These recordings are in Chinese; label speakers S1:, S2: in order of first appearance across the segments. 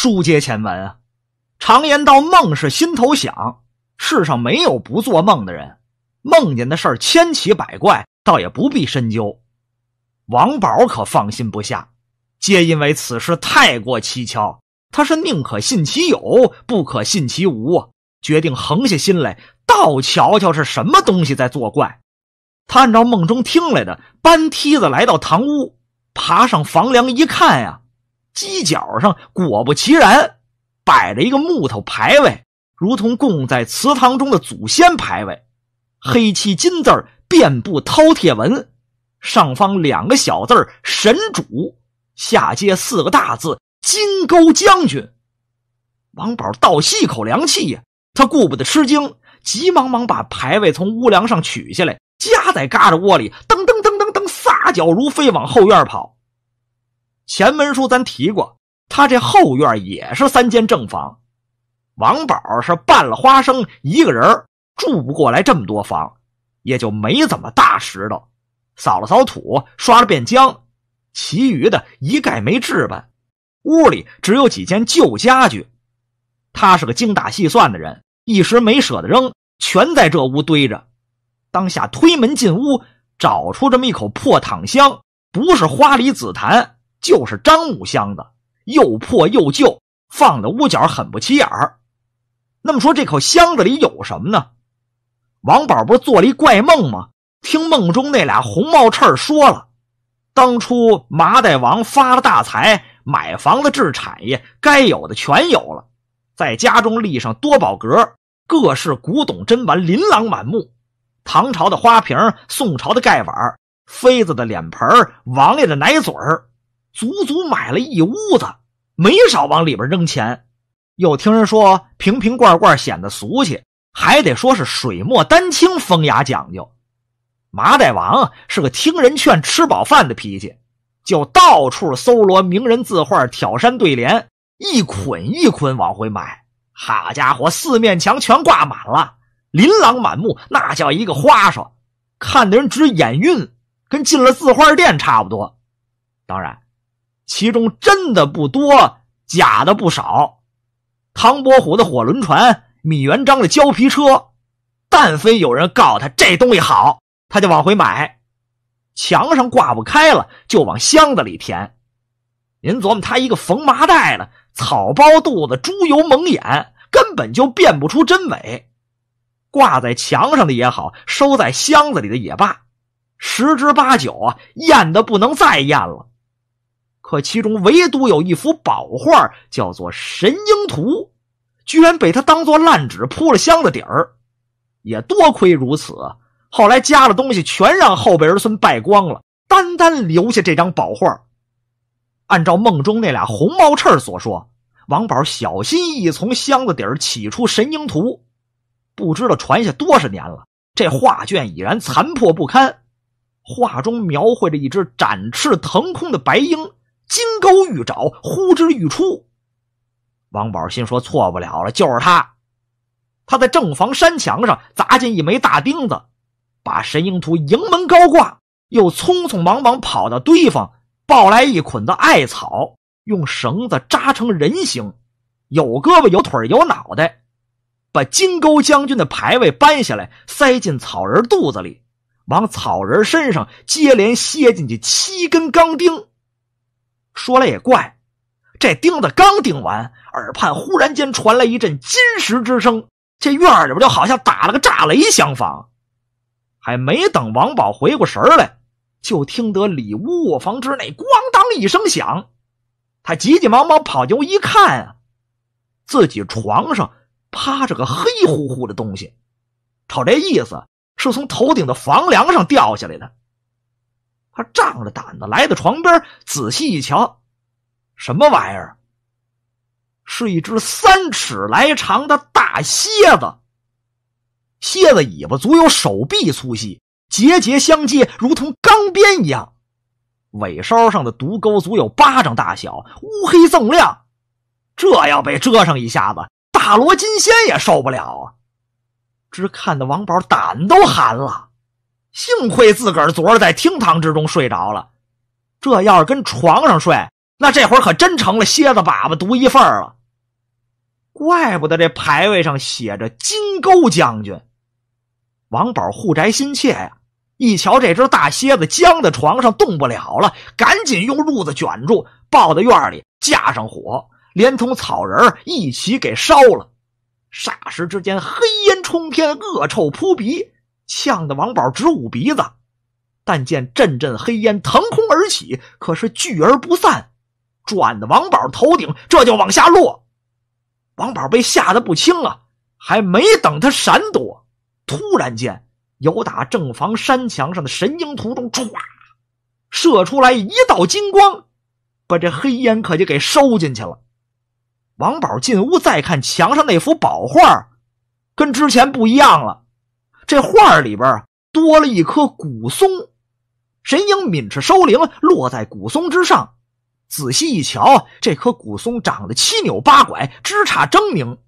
S1: 书接前文啊，常言道梦是心头想，世上没有不做梦的人，梦见的事儿千奇百怪，倒也不必深究。王宝可放心不下，皆因为此事太过蹊跷，他是宁可信其有，不可信其无啊，决定横下心来倒瞧瞧是什么东西在作怪。他按照梦中听来的，搬梯子来到堂屋，爬上房梁一看呀。犄角上果不其然，摆着一个木头牌位，如同供在祠堂中的祖先牌位，黑漆金字遍布饕餮纹，上方两个小字神主”，下接四个大字“金钩将军”。王宝倒吸一口凉气呀！他顾不得吃惊，急忙忙把牌位从屋梁上取下来，夹在嘎肢窝里，噔噔噔噔噔，撒脚如飞往后院跑。前文书咱提过，他这后院也是三间正房，王宝是拌了花生，一个人住不过来这么多房，也就没怎么大石头，扫了扫土，刷了遍浆，其余的一概没置办，屋里只有几件旧家具。他是个精打细算的人，一时没舍得扔，全在这屋堆着。当下推门进屋，找出这么一口破躺箱，不是花梨紫檀。就是樟木箱子，又破又旧，放的屋角很不起眼儿。那么说，这口箱子里有什么呢？王宝不是做了一怪梦吗？听梦中那俩红帽翅儿说了，当初麻袋王发了大财，买房子置产业，该有的全有了，在家中立上多宝阁，各式古董珍玩琳琅满目，唐朝的花瓶，宋朝的盖碗，妃子的脸盆儿，王爷的奶嘴儿。足足买了一屋子，没少往里边扔钱。又听人说瓶瓶罐罐显得俗气，还得说是水墨丹青，风雅讲究。麻袋王是个听人劝、吃饱饭的脾气，就到处搜罗名人字画、挑山对联，一捆一捆往回买。好家伙，四面墙全挂满了，琳琅满目，那叫一个花哨，看的人直眼晕，跟进了字画店差不多。当然。其中真的不多，假的不少。唐伯虎的火轮船，米元章的胶皮车，但非有人告他这东西好，他就往回买。墙上挂不开了，就往箱子里填。您琢磨，他一个缝麻袋的，草包肚子，猪油蒙眼，根本就辨不出真伪。挂在墙上的也好，收在箱子里的也罢，十之八九啊，验的不能再验了。可其中唯独有一幅宝画，叫做《神鹰图》，居然被他当做烂纸铺了箱子底儿。也多亏如此，后来加了东西，全让后辈儿孙败光了。单单留下这张宝画。按照梦中那俩红毛翅儿所说，王宝小心翼翼从箱子底儿起出《神鹰图》，不知道传下多少年了，这画卷已然残破不堪。画中描绘着一只展翅腾空的白鹰。金钩玉爪呼之欲出，王宝心说错不了了，就是他。他在正房山墙上砸进一枚大钉子，把神鹰图迎门高挂，又匆匆忙忙跑到堆房，抱来一捆子艾草，用绳子扎成人形，有胳膊有腿有脑袋，把金钩将军的牌位搬下来，塞进草人肚子里，往草人身上接连楔进去七根钢钉。说来也怪，这钉子刚钉完，耳畔忽然间传来一阵金石之声，这院里边就好像打了个炸雷相仿。还没等王宝回过神来，就听得里屋卧房之内“咣当”一声响，他急急忙忙跑进屋一看啊，自己床上趴着个黑乎乎的东西，瞅这意思是从头顶的房梁上掉下来的。他仗着胆子来到床边，仔细一瞧，什么玩意儿？是一只三尺来长的大蝎子。蝎子尾巴足有手臂粗细，节节相接，如同钢鞭一样。尾梢上的毒钩足有巴掌大小，乌黑锃亮。这要被蛰上一下子，大罗金仙也受不了啊！只看得王宝胆都寒了。幸亏自个儿昨儿在厅堂之中睡着了，这要是跟床上睡，那这会儿可真成了蝎子粑粑独一份儿了。怪不得这牌位上写着金钩将军。王宝护宅心切呀，一瞧这只大蝎子僵在床上动不了了，赶紧用褥子卷住，抱到院里架上火，连同草人儿一起给烧了。霎时之间，黑烟冲天，恶臭扑鼻。呛得王宝直捂鼻子，但见阵阵黑烟腾空而起，可是聚而不散，转的王宝头顶，这就往下落。王宝被吓得不轻啊！还没等他闪躲，突然间，有打正房山墙上的神鹰图中唰射出来一道金光，把这黑烟可就给收进去了。王宝进屋再看墙上那幅宝画，跟之前不一样了。这画里边多了一棵古松，神鹰抿翅收灵，落在古松之上。仔细一瞧，这棵古松长得七扭八拐，枝杈狰狞，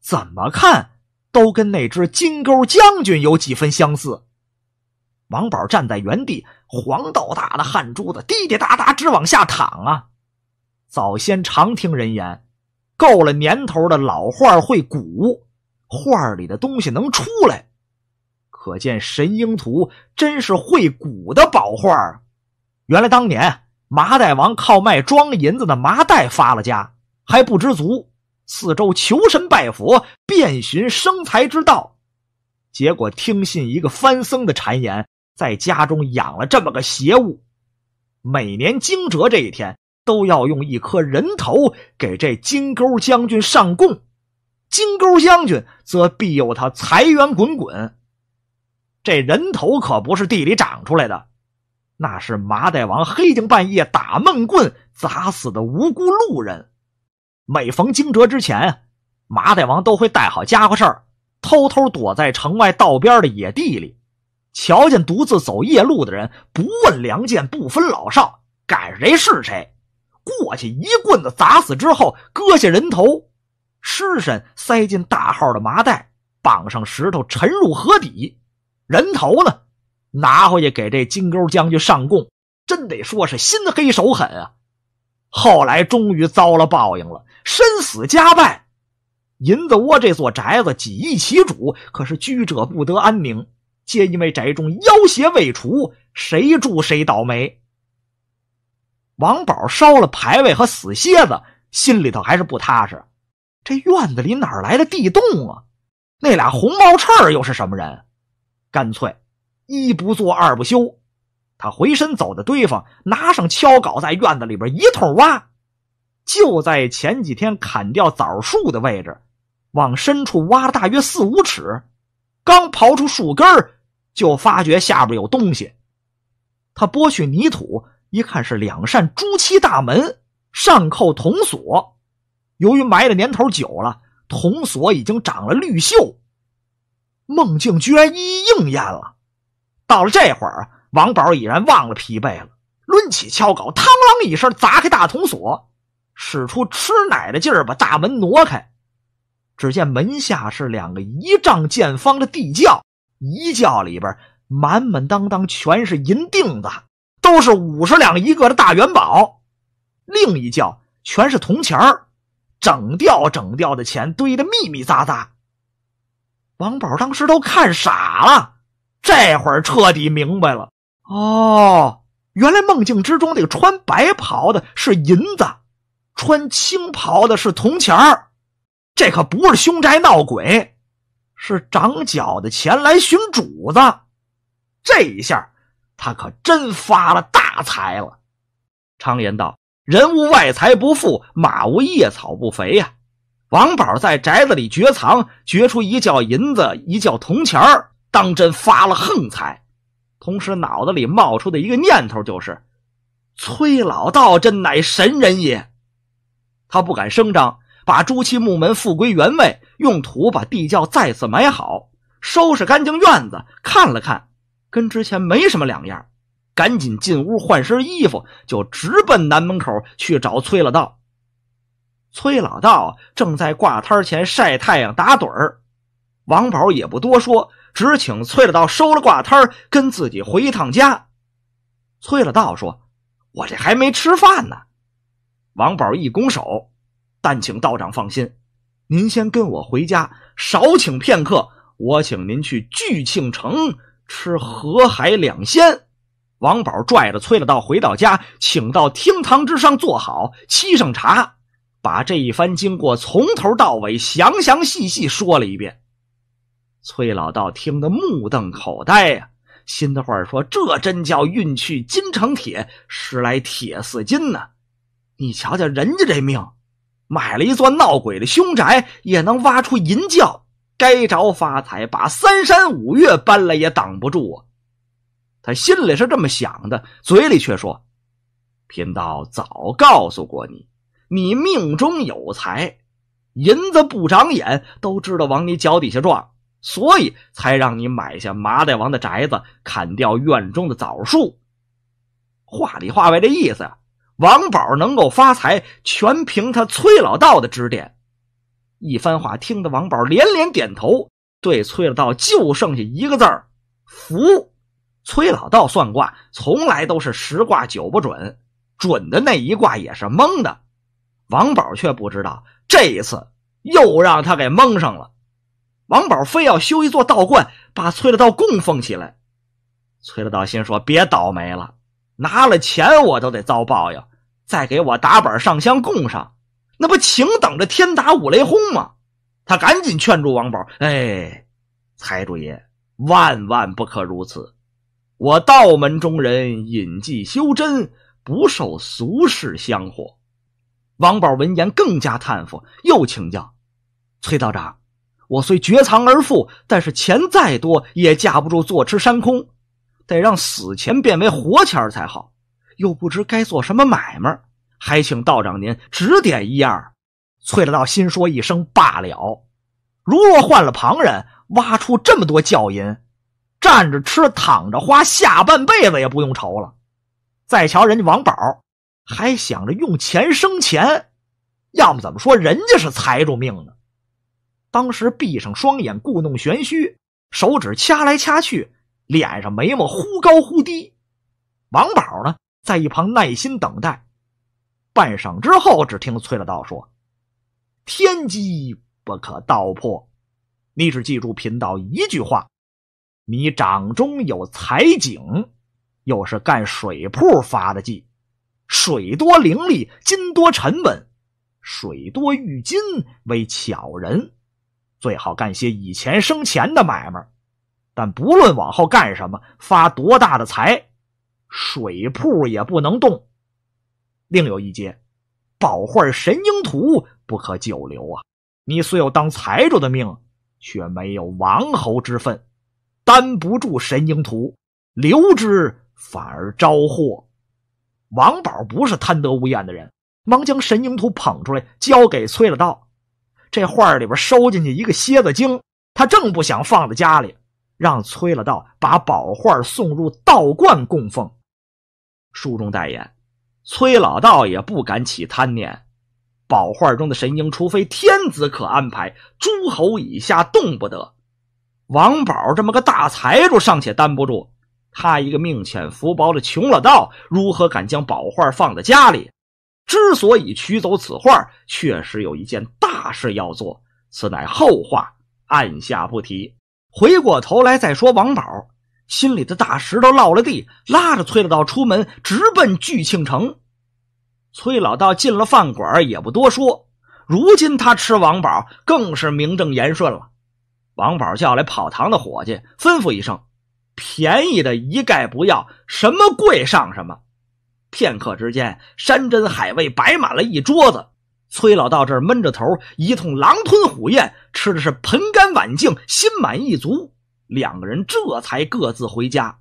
S1: 怎么看都跟那只金钩将军有几分相似。王宝站在原地，黄豆大的汗珠子滴滴答答直往下淌啊。早先常听人言，够了年头的老画会古，画里的东西能出来。可见《神鹰图》真是会古的宝画。原来当年麻袋王靠卖装银子的麻袋发了家，还不知足，四周求神拜佛，遍寻生财之道。结果听信一个番僧的谗言，在家中养了这么个邪物。每年惊蛰这一天，都要用一颗人头给这金钩将军上供，金钩将军则庇佑他财源滚滚。这人头可不是地里长出来的，那是麻袋王黑更半夜打闷棍砸死的无辜路人。每逢惊蛰之前，麻袋王都会带好家伙事儿，偷偷躲在城外道边的野地里，瞧见独自走夜路的人，不问良贱，不分老少，赶谁是谁，过去一棍子砸死之后，割下人头，尸身塞进大号的麻袋，绑上石头，沉入河底。人头呢？拿回去给这金钩将军上供，真得说是心黑手狠啊！后来终于遭了报应了，身死家败，银子窝这座宅子几易其主，可是居者不得安宁，皆因为宅中妖邪未除，谁住谁倒霉。王宝烧了牌位和死蝎子，心里头还是不踏实。这院子里哪来的地洞啊？那俩红毛翅又是什么人？干脆，一不做二不休，他回身走到堆放，拿上锹镐，在院子里边一通挖。就在前几天砍掉枣树的位置，往深处挖了大约四五尺，刚刨出树根就发觉下边有东西。他拨去泥土，一看是两扇朱漆大门，上扣铜锁。由于埋的年头久了，铜锁已经长了绿锈。梦境居然一一应验了。到了这会儿，王宝已然忘了疲惫了，抡起锹镐，嘡啷一声砸开大铜锁，使出吃奶的劲儿把大门挪开。只见门下是两个一丈见方的地窖，一窖里边满满当当全是银锭子，都是五十两一个的大元宝；另一窖全是铜钱儿，整掉整掉的钱堆得密密匝匝。王宝当时都看傻了，这会儿彻底明白了。哦，原来梦境之中那个穿白袍的是银子，穿青袍的是铜钱儿。这可不是凶宅闹鬼，是长角的钱来寻主子。这一下，他可真发了大财了。常言道：“人无外财不富，马无夜草不肥呀。”王宝在宅子里掘藏，掘出一角银子，一角铜钱儿，当真发了横财。同时脑子里冒出的一个念头就是：崔老道真乃神人也。他不敢声张，把朱漆木门复归原位，用土把地窖再次埋好，收拾干净院子，看了看，跟之前没什么两样。赶紧进屋换身衣服，就直奔南门口去找崔老道。崔老道正在挂摊前晒太阳打盹儿，王宝也不多说，只请崔老道收了挂摊儿，跟自己回一趟家。崔老道说：“我这还没吃饭呢。”王宝一拱手，但请道长放心，您先跟我回家，少请片刻，我请您去聚庆城吃河海两鲜。王宝拽着崔老道回到家，请到厅堂之上坐好，沏上茶。把这一番经过从头到尾详详细细说了一遍，崔老道听得目瞪口呆呀！心的话说：“这真叫运去金成铁，时来铁似金呢！你瞧瞧人家这命，买了一座闹鬼的凶宅，也能挖出银窖，该着发财，把三山五岳搬来也挡不住啊！”他心里是这么想的，嘴里却说：“贫道早告诉过你。”你命中有财，银子不长眼，都知道往你脚底下撞，所以才让你买下麻袋王的宅子，砍掉院中的枣树。话里话外的意思王宝能够发财，全凭他崔老道的指点。一番话听得王宝连连点头，对崔老道就剩下一个字儿：福。崔老道算卦从来都是十卦九不准，准的那一卦也是蒙的。王宝却不知道，这一次又让他给蒙上了。王宝非要修一座道观，把崔乐道供奉起来。崔乐道心说：“别倒霉了，拿了钱我都得遭报应，再给我打板上香供上，那不请等着天打五雷轰吗？”他赶紧劝住王宝：“哎，财主爷，万万不可如此。我道门中人隐迹修真，不受俗世香火。”王宝闻言更加叹服，又请教：“崔道长，我虽绝藏而富，但是钱再多也架不住坐吃山空，得让死钱变为活钱才好。又不知该做什么买卖，还请道长您指点一二。”崔老道心说一声罢了，如若换了旁人，挖出这么多窖银，站着吃，躺着花，下半辈子也不用愁了。再瞧人家王宝。还想着用钱生钱，要么怎么说人家是财主命呢？当时闭上双眼，故弄玄虚，手指掐来掐去，脸上眉毛忽高忽低。王宝呢，在一旁耐心等待。半晌之后，只听崔老道说：“天机不可道破，你只记住贫道一句话：你掌中有财景，又是干水铺发的迹。”水多灵力，金多沉稳。水多玉金为巧人，最好干些以钱生钱的买卖。但不论往后干什么，发多大的财，水铺也不能动。另有一节，宝画神鹰图不可久留啊！你虽有当财主的命，却没有王侯之分，担不住神鹰图，留之反而招祸。王宝不是贪得无厌的人，忙将神鹰图捧出来交给崔了道。这画里边收进去一个蝎子精，他正不想放在家里，让崔了道把宝画送入道观供奉。书中代言，崔老道也不敢起贪念。宝画中的神鹰，除非天子可安排，诸侯以下动不得。王宝这么个大财主，尚且担不住。他一个命浅福薄的穷老道，如何敢将宝画放在家里？之所以取走此画，确实有一件大事要做，此乃后话，按下不提。回过头来再说，王宝心里的大石头落了地，拉着崔老道出门，直奔聚庆城。崔老道进了饭馆，也不多说。如今他吃王宝，更是名正言顺了。王宝叫来跑堂的伙计，吩咐一声。便宜的一概不要，什么贵上什么。片刻之间，山珍海味摆满了一桌子。崔老道这儿闷着头一通狼吞虎咽，吃的是盆干碗净，心满意足。两个人这才各自回家。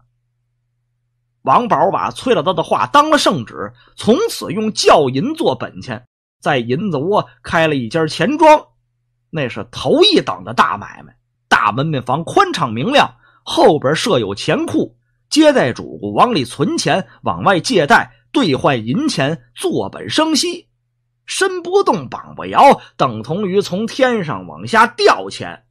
S1: 王宝把崔老道的话当了圣旨，从此用窖银做本钱，在银子窝开了一家钱庄，那是头一等的大买卖，大门面房宽敞明亮。后边设有钱库，接待主顾往里存钱，往外借贷、兑换银钱，坐本生息，身不动，膀不摇，等同于从天上往下掉钱。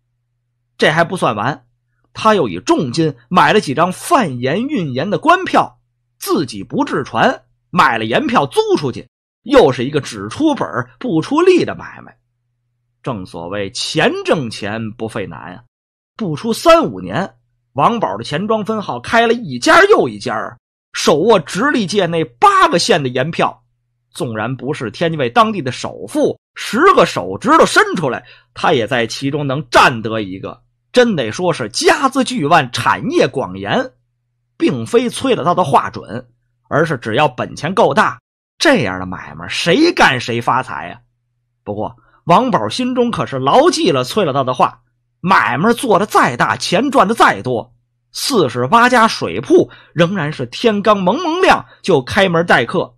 S1: 这还不算完，他又以重金买了几张贩盐运盐的官票，自己不制船，买了盐票租出去，又是一个只出本不出力的买卖。正所谓钱挣钱不费难呀，不出三五年。王宝的钱庄分号开了一家又一家，手握直隶界内八个县的盐票，纵然不是天津卫当地的首富，十个手指头伸出来，他也在其中能占得一个。真得说是家资巨万，产业广延，并非崔了他的话准，而是只要本钱够大，这样的买卖谁干谁发财呀。不过王宝心中可是牢记了崔了他的话。买卖做的再大，钱赚的再多，四十八家水铺仍然是天刚蒙蒙亮就开门待客，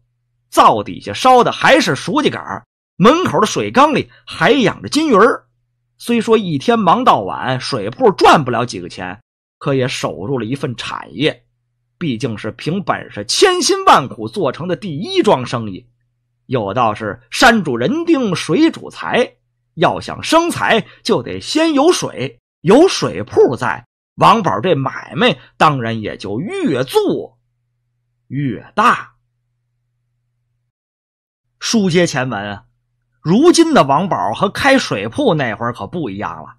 S1: 灶底下烧的还是熟地秆门口的水缸里还养着金鱼儿。虽说一天忙到晚，水铺赚不了几个钱，可也守住了一份产业。毕竟是凭本事、千辛万苦做成的第一桩生意。有道是“山主人丁，水主财”。要想生财，就得先有水，有水铺在王宝这买卖，当然也就越做越大。书接前文，如今的王宝和开水铺那会儿可不一样了，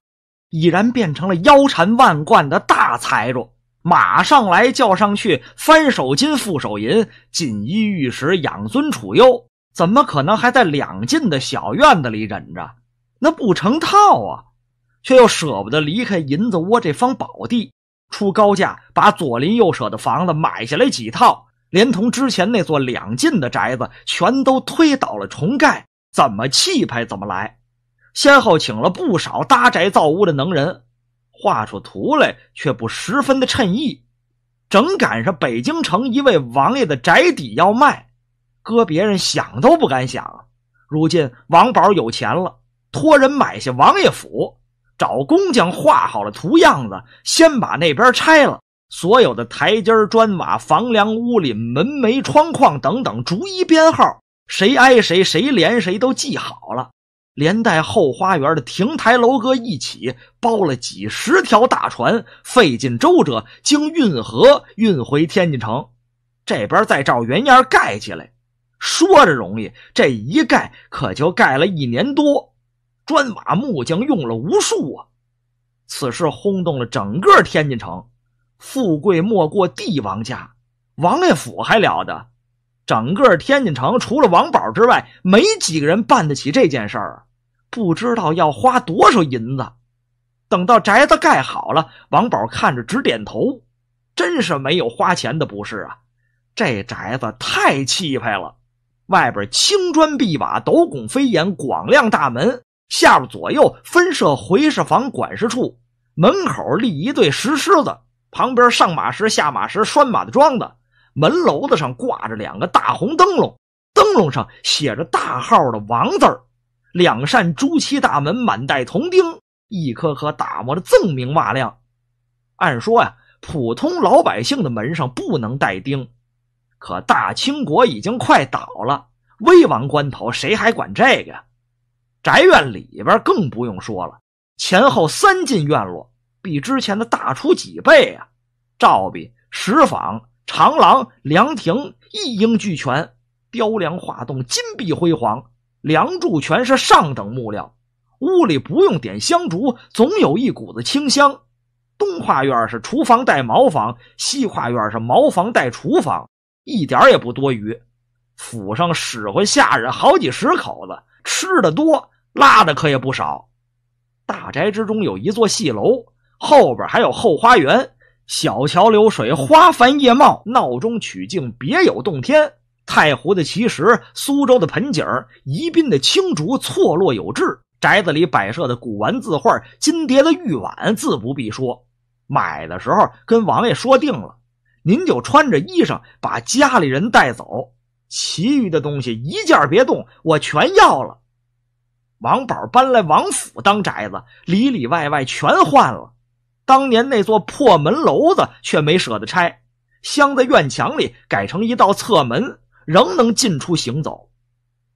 S1: 已然变成了腰缠万贯的大财主。马上来叫上去，翻手金，覆手银，锦衣玉食，养尊处优，怎么可能还在两进的小院子里忍着？那不成套啊，却又舍不得离开银子窝这方宝地，出高价把左邻右舍的房子买下来几套，连同之前那座两进的宅子，全都推倒了重盖，怎么气派怎么来。先后请了不少搭宅造屋的能人，画出图来，却不十分的称意。正赶上北京城一位王爷的宅邸要卖，搁别人想都不敢想。如今王宝有钱了。托人买下王爷府，找工匠画好了图样子，先把那边拆了，所有的台阶砖瓦、房梁、屋里门楣、窗框等等，逐一编号，谁挨谁，谁连谁都记好了，连带后花园的亭台楼阁一起，包了几十条大船，费尽周折，经运河运回天津城，这边再照原样盖起来。说着容易，这一盖可就盖了一年多。砖瓦木匠用了无数啊！此事轰动了整个天津城。富贵莫过帝王家，王爷府还了得？整个天津城除了王宝之外，没几个人办得起这件事儿。不知道要花多少银子。等到宅子盖好了，王宝看着直点头，真是没有花钱的，不是啊？这宅子太气派了，外边青砖碧瓦，斗拱飞檐，广亮大门。下边左右分设回事房、管事处，门口立一对石狮子，旁边上马石、下马石、拴马的桩子，门楼子上挂着两个大红灯笼，灯笼上写着大号的“王”字儿。两扇朱漆大门满带铜钉，一颗颗打磨的锃明瓦亮。按说呀，普通老百姓的门上不能带钉，可大清国已经快倒了，危亡关头，谁还管这个呀？宅院里边更不用说了，前后三进院落，比之前的大出几倍啊！照壁、石坊、长廊、凉亭一应俱全，雕梁画栋，金碧辉煌，梁柱全是上等木料。屋里不用点香烛，总有一股子清香。东跨院是厨房带茅房，西跨院是茅房带厨房，一点也不多余。府上使唤下人好几十口子，吃的多。拉的可也不少，大宅之中有一座戏楼，后边还有后花园，小桥流水，花繁叶茂，闹中取静，别有洞天。太湖的奇石，苏州的盆景，宜宾的青竹，错落有致。宅子里摆设的古玩字画，金碟的玉碗，自不必说。买的时候跟王爷说定了，您就穿着衣裳把家里人带走，其余的东西一件别动，我全要了。王宝搬来王府当宅子，里里外外全换了。当年那座破门楼子却没舍得拆，镶在院墙里，改成一道侧门，仍能进出行走。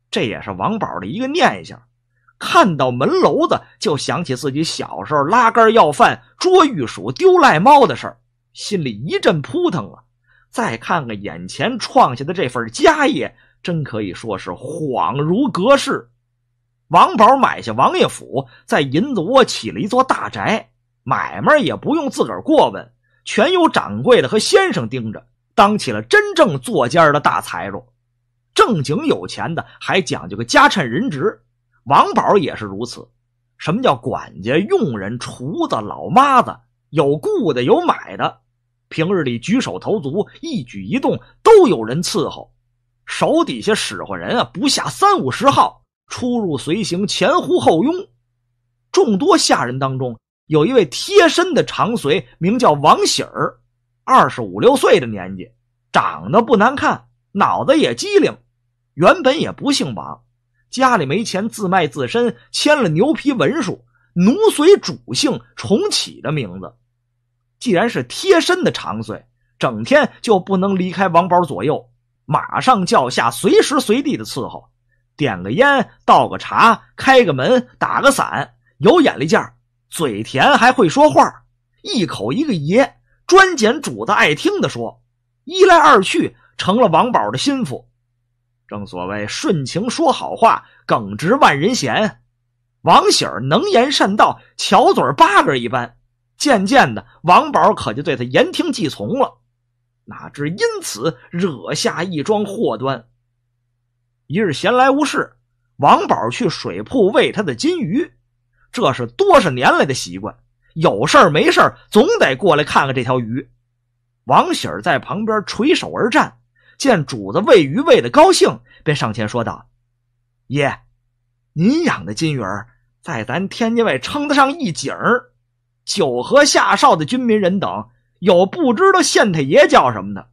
S1: 这也是王宝的一个念想。看到门楼子，就想起自己小时候拉杆要饭、捉玉鼠、丢赖猫的事儿，心里一阵扑腾啊。再看看眼前创下的这份家业，真可以说是恍如隔世。王宝买下王爷府，在银子窝起了一座大宅，买卖也不用自个儿过问，全由掌柜的和先生盯着，当起了真正坐家的大财主。正经有钱的还讲究个家趁人直，王宝也是如此。什么叫管家、佣人、厨子、老妈子？有雇的，有买的。平日里举手投足、一举一动都有人伺候，手底下使唤人啊，不下三五十号。出入随行，前呼后拥，众多下人当中，有一位贴身的长随，名叫王喜儿，二十五六岁的年纪，长得不难看，脑子也机灵。原本也不姓王，家里没钱，自卖自身，签了牛皮文书，奴随主姓，重启的名字。既然是贴身的长随，整天就不能离开王宝左右，马上叫下，随时随地的伺候。点个烟，倒个茶，开个门，打个伞，有眼力劲儿，嘴甜还会说话，一口一个爷，专捡主子爱听的说，一来二去成了王宝的心腹。正所谓顺情说好话，耿直万人嫌。王喜儿能言善道，巧嘴八个一般，渐渐的，王宝可就对他言听计从了。哪知因此惹下一桩祸端。一日闲来无事，王宝去水铺喂他的金鱼，这是多少年来的习惯。有事儿没事儿，总得过来看看这条鱼。王喜儿在旁边垂手而站，见主子喂鱼喂的高兴，便上前说道：“爷，您养的金鱼在咱天津卫称得上一景儿。九河下哨的军民人等，有不知道县太爷叫什么的，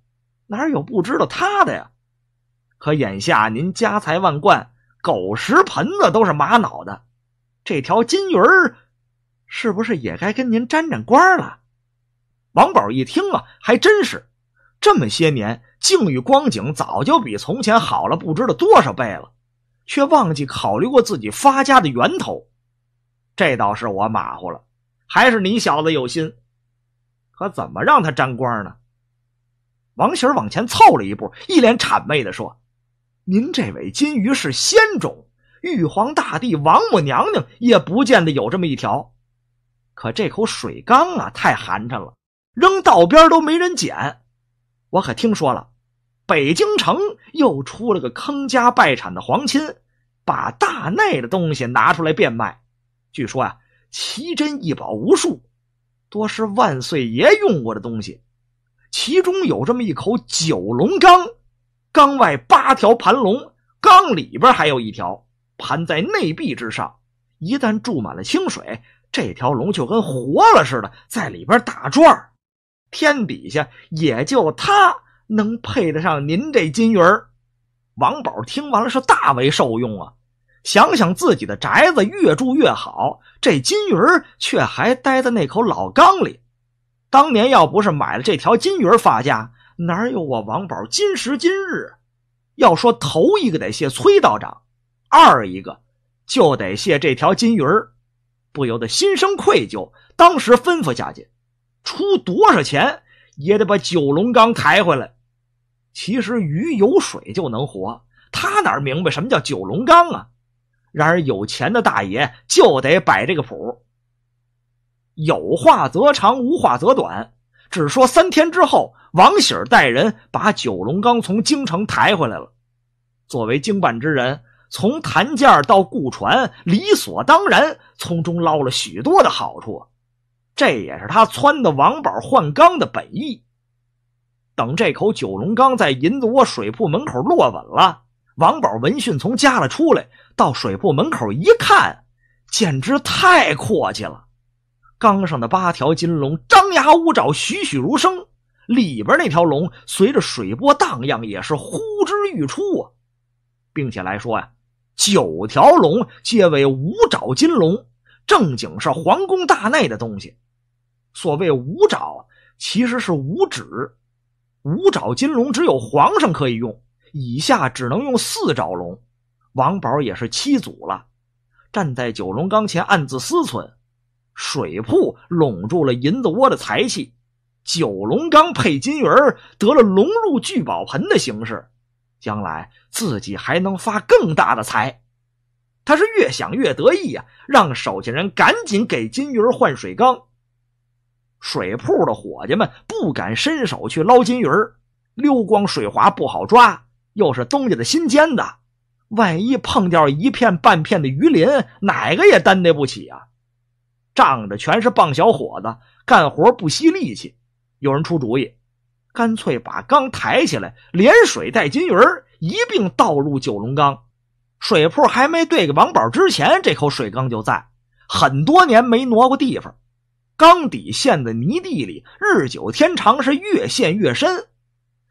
S1: 哪有不知道他的呀？”可眼下您家财万贯，狗食盆子都是玛瑙的，这条金鱼儿是不是也该跟您沾沾光了？王宝一听啊，还真是，这么些年境遇光景早就比从前好了不知道多少倍了，却忘记考虑过自己发家的源头。这倒是我马虎了，还是你小子有心。可怎么让他沾光呢？王喜儿往前凑了一步，一脸谄媚地说。您这尾金鱼是仙种，玉皇大帝、王母娘娘也不见得有这么一条。可这口水缸啊，太寒碜了，扔道边都没人捡。我可听说了，北京城又出了个坑家败产的皇亲，把大内的东西拿出来变卖。据说啊，奇珍异宝无数，多是万岁爷用过的东西，其中有这么一口九龙缸。缸外八条盘龙，缸里边还有一条盘在内壁之上。一旦注满了清水，这条龙就跟活了似的，在里边打转天底下也就它能配得上您这金鱼儿。王宝听完了是大为受用啊，想想自己的宅子越住越好，这金鱼儿却还待在那口老缸里。当年要不是买了这条金鱼儿发家。哪有我王宝今时今日？要说头一个得谢崔道长，二一个就得谢这条金鱼儿，不由得心生愧疚。当时吩咐下去，出多少钱也得把九龙缸抬回来。其实鱼有水就能活，他哪明白什么叫九龙缸啊？然而有钱的大爷就得摆这个谱。有话则长，无话则短，只说三天之后。王喜儿带人把九龙缸从京城抬回来了。作为经办之人，从谭健到顾船，理所当然从中捞了许多的好处。这也是他撺的王宝换缸的本意。等这口九龙缸在银子窝水铺门口落稳了，王宝闻讯从家里出来，到水铺门口一看，简直太阔气了。缸上的八条金龙张牙舞爪，栩栩如生。里边那条龙随着水波荡漾，也是呼之欲出啊，并且来说呀，九条龙皆为五爪金龙，正经是皇宫大内的东西。所谓五爪，其实是五指。五爪金龙只有皇上可以用，以下只能用四爪龙。王宝也是七祖了，站在九龙缸前暗自思忖：水铺拢住了银子窝的财气。九龙缸配金鱼儿，得了龙入聚宝盆的形式，将来自己还能发更大的财。他是越想越得意呀，让手下人赶紧给金鱼儿换水缸。水铺的伙计们不敢伸手去捞金鱼儿，溜光水滑不好抓，又是东家的心尖子，万一碰掉一片半片的鱼鳞，哪个也担待不起啊！仗着全是棒小伙子，干活不惜力气。有人出主意，干脆把缸抬起来，连水带金鱼儿一并倒入九龙缸。水铺还没兑给王宝之前，这口水缸就在，很多年没挪过地方。缸底陷在泥地里，日久天长是越陷越深。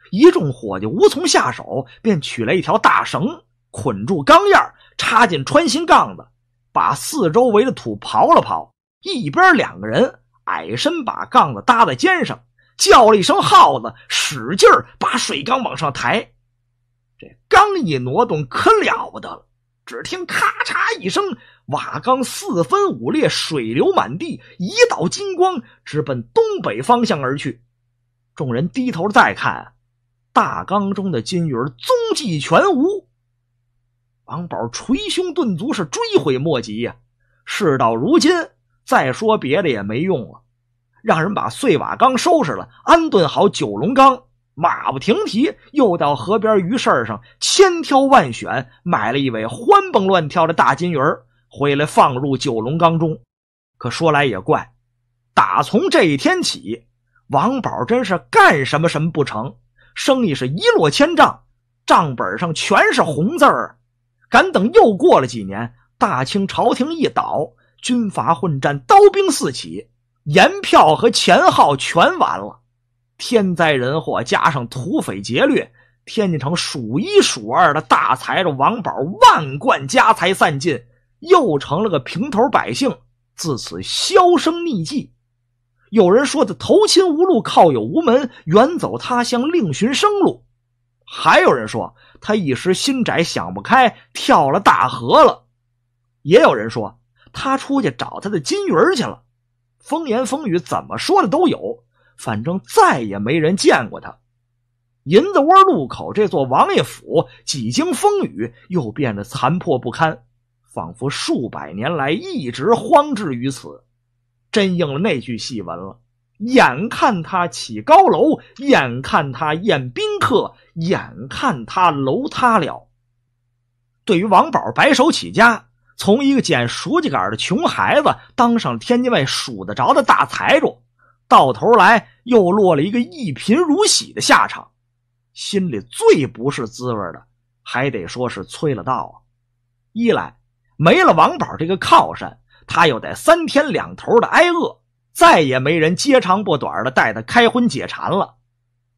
S1: 一众伙计无从下手，便取来一条大绳，捆住缸沿，插进穿心杠子，把四周围的土刨了刨。一边两个人矮身，把杠子搭在肩上。叫了一声“耗子”，使劲儿把水缸往上抬。这缸一挪动，可了不得了！只听咔嚓一声，瓦缸四分五裂，水流满地，一道金光直奔东北方向而去。众人低头再看，大缸中的金鱼踪迹全无。王宝捶胸顿足，是追悔莫及呀！事到如今，再说别的也没用了。让人把碎瓦缸收拾了，安顿好九龙缸，马不停蹄又到河边鱼市上，千挑万选买了一尾欢蹦乱跳的大金鱼儿回来，放入九龙缸中。可说来也怪，打从这一天起，王宝真是干什么什么不成，生意是一落千丈，账本上全是红字儿。敢等又过了几年，大清朝廷一倒，军阀混战，刀兵四起。盐票和钱号全完了，天灾人祸加上土匪劫掠，天津城数一数二的大财主王宝万贯家财散尽，又成了个平头百姓，自此销声匿迹。有人说他投亲无路，靠友无门，远走他乡，另寻生路；还有人说他一时心窄想不开，跳了大河了；也有人说他出去找他的金鱼儿去了。风言风语怎么说的都有，反正再也没人见过他。银子窝路口这座王爷府几经风雨，又变得残破不堪，仿佛数百年来一直荒置于此。真应了那句戏文了：眼看他起高楼，眼看他宴宾客，眼看他楼塌了。对于王宝白手起家。从一个捡熟鸡杆的穷孩子，当上天津卫数得着的大财主，到头来又落了一个一贫如洗的下场，心里最不是滋味的，还得说是崔了道啊。一来没了王宝这个靠山，他又得三天两头的挨饿，再也没人接长不短的带他开荤解馋了；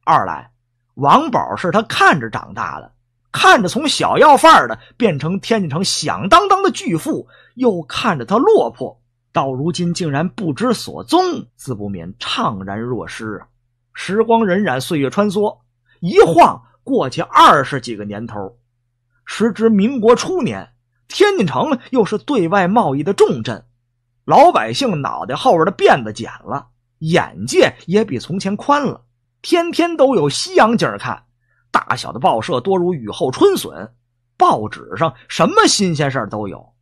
S1: 二来，王宝是他看着长大的。看着从小要饭的变成天津城响当当的巨富，又看着他落魄到如今竟然不知所踪，自不免怅然若失啊！时光荏苒，岁月穿梭，一晃过去二十几个年头，时值民国初年，天津城又是对外贸易的重镇，老百姓脑袋后边的辫子剪了，眼界也比从前宽了，天天都有西洋景看。大小的报社多如雨后春笋，报纸上什么新鲜事儿都有。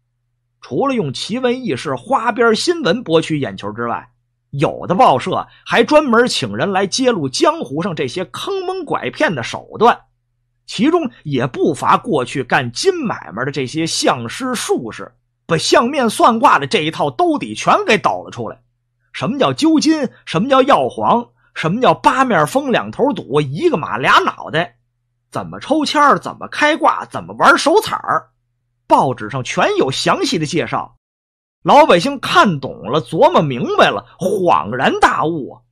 S1: 除了用奇闻异事、花边新闻博取眼球之外，有的报社还专门请人来揭露江湖上这些坑蒙拐骗的手段，其中也不乏过去干金买卖的这些相师术士，把相面算卦的这一套兜底全给抖了出来。什么叫揪金？什么叫药黄？什么叫八面风两头堵？一个马俩脑袋？怎么抽签怎么开挂？怎么玩手彩报纸上全有详细的介绍，老百姓看懂了，琢磨明白了，恍然大悟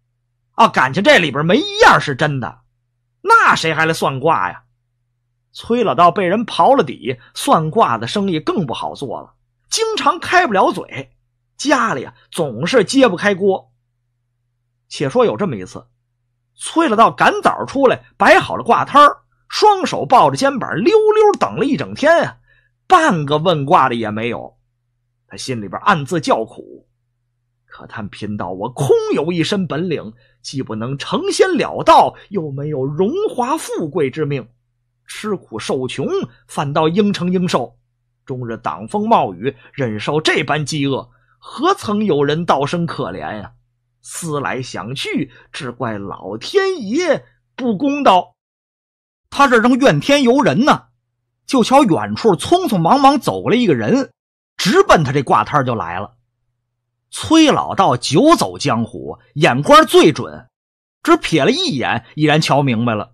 S1: 啊！啊，感情这里边没一样是真的，那谁还来算卦呀？崔老道被人刨了底，算卦的生意更不好做了，经常开不了嘴，家里啊总是揭不开锅。且说有这么一次，崔老道赶早出来，摆好了卦摊儿。双手抱着肩膀，溜溜等了一整天啊，半个问卦的也没有。他心里边暗自叫苦，可叹贫道我空有一身本领，既不能成仙了道，又没有荣华富贵之命，吃苦受穷，反倒应承应受，终日挡风冒雨，忍受这般饥饿，何曾有人道声可怜呀？思来想去，只怪老天爷不公道。他这正怨天尤人呢，就瞧远处匆匆忙忙走过来一个人，直奔他这挂摊就来了。崔老道久走江湖，眼光最准，只瞥了一眼，已然瞧明白了，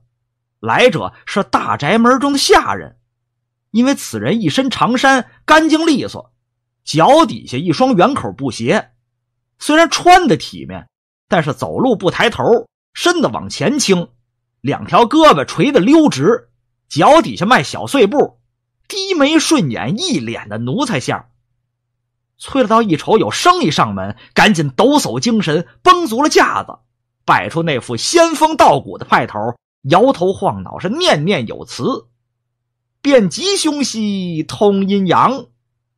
S1: 来者是大宅门中的下人，因为此人一身长衫，干净利索，脚底下一双圆口布鞋，虽然穿的体面，但是走路不抬头，身子往前倾。两条胳膊垂得溜直，脚底下迈小碎步，低眉顺眼，一脸的奴才相。崔了道一瞅有生意上门，赶紧抖擞精神，绷足了架子，摆出那副仙风道骨的派头，摇头晃脑，是念念有词：“辨吉凶兮，通阴阳，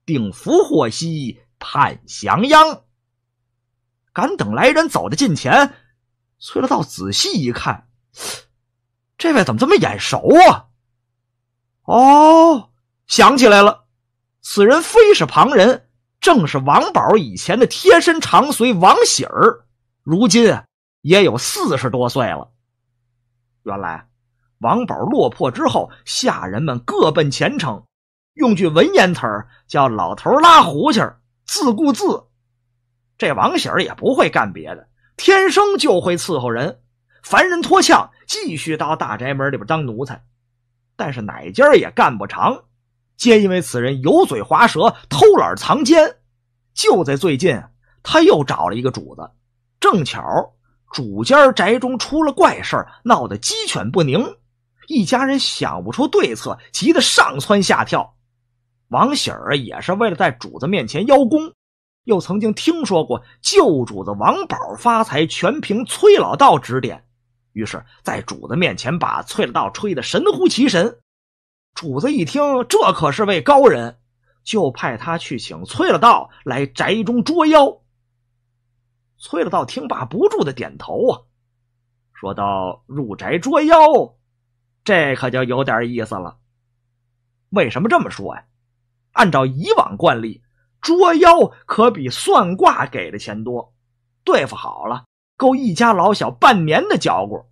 S1: 定福祸兮，判降殃。”敢等来人走到近前，崔了道仔细一看。这位怎么这么眼熟啊？哦，想起来了，此人非是旁人，正是王宝以前的贴身长随王喜儿，如今也有四十多岁了。原来王宝落魄之后，下人们各奔前程，用句文言词儿叫“老头拉胡琴儿”，自顾自。这王喜儿也不会干别的，天生就会伺候人，凡人脱相继续到大宅门里边当奴才，但是哪家也干不长，皆因为此人油嘴滑舌、偷懒藏奸。就在最近，他又找了一个主子，正巧主家宅中出了怪事闹得鸡犬不宁，一家人想不出对策，急得上蹿下跳。王喜儿也是为了在主子面前邀功，又曾经听说过旧主子王宝发财全凭崔老道指点。于是，在主子面前把崔了道吹得神乎其神。主子一听，这可是位高人，就派他去请崔了道来宅中捉妖。崔了道听罢，不住的点头啊，说到入宅捉妖，这可就有点意思了。为什么这么说呀？按照以往惯例，捉妖可比算卦给的钱多，对付好了。够一家老小半年的嚼骨。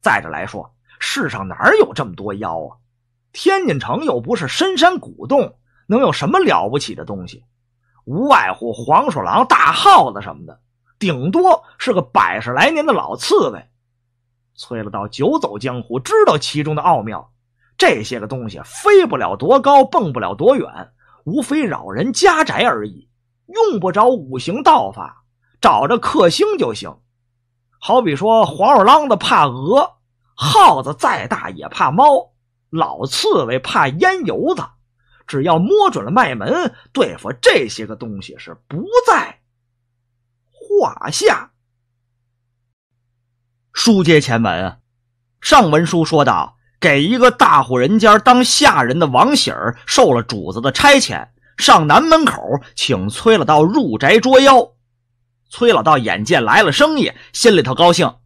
S1: 再者来说，世上哪有这么多妖啊？天津城又不是深山古洞，能有什么了不起的东西？无外乎黄鼠狼、大耗子什么的，顶多是个百十来年的老刺猬。崔老道久走江湖，知道其中的奥妙。这些个东西飞不了多高，蹦不了多远，无非扰人家宅而已，用不着五行道法，找着克星就行。好比说，黄鼠狼子怕鹅，耗子再大也怕猫；老刺猬怕烟油子。只要摸准了脉门，对付这些个东西是不在话下。书接前文，上文书说到，给一个大户人家当下人的王喜儿，受了主子的差遣，上南门口请崔老道入宅捉妖。崔老道眼见来了生意，心里头高兴，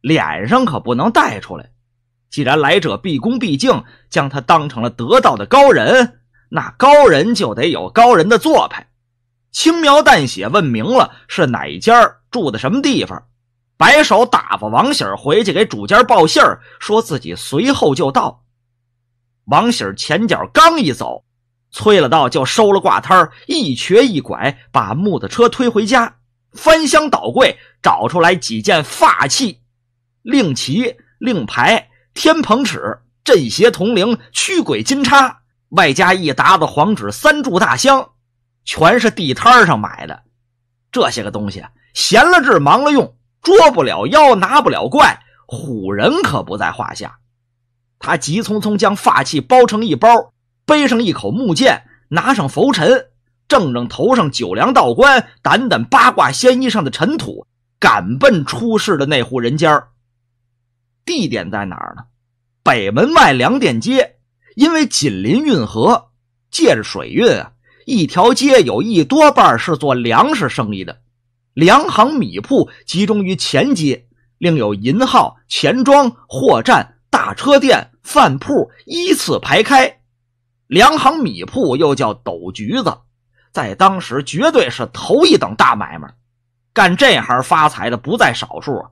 S1: 脸上可不能带出来。既然来者毕恭毕敬，将他当成了得道的高人，那高人就得有高人的做派。轻描淡写问明了是哪一家住的什么地方，摆手打发王喜儿回去给主家报信儿，说自己随后就到。王喜儿前脚刚一走，崔老道就收了挂摊一瘸一拐把木头车推回家。翻箱倒柜找出来几件法器，令旗、令牌、天蓬尺、镇邪铜铃、驱鬼金叉，外加一沓子黄纸、三柱大香，全是地摊上买的。这些个东西，闲了治，忙了用，捉不了妖，拿不了怪，唬人可不在话下。他急匆匆将法器包成一包，背上一口木剑，拿上拂尘。正正头上九梁道观，掸掸八卦仙衣上的尘土，赶奔出事的那户人家。地点在哪儿呢？北门外粮店街，因为紧邻运河，借着水运，啊，一条街有一多半是做粮食生意的。粮行米铺集中于前街，另有银号、钱庄、货栈、大车店、饭铺依次排开。粮行米铺又叫斗橘子。在当时，绝对是头一等大买卖。干这行发财的不在少数啊。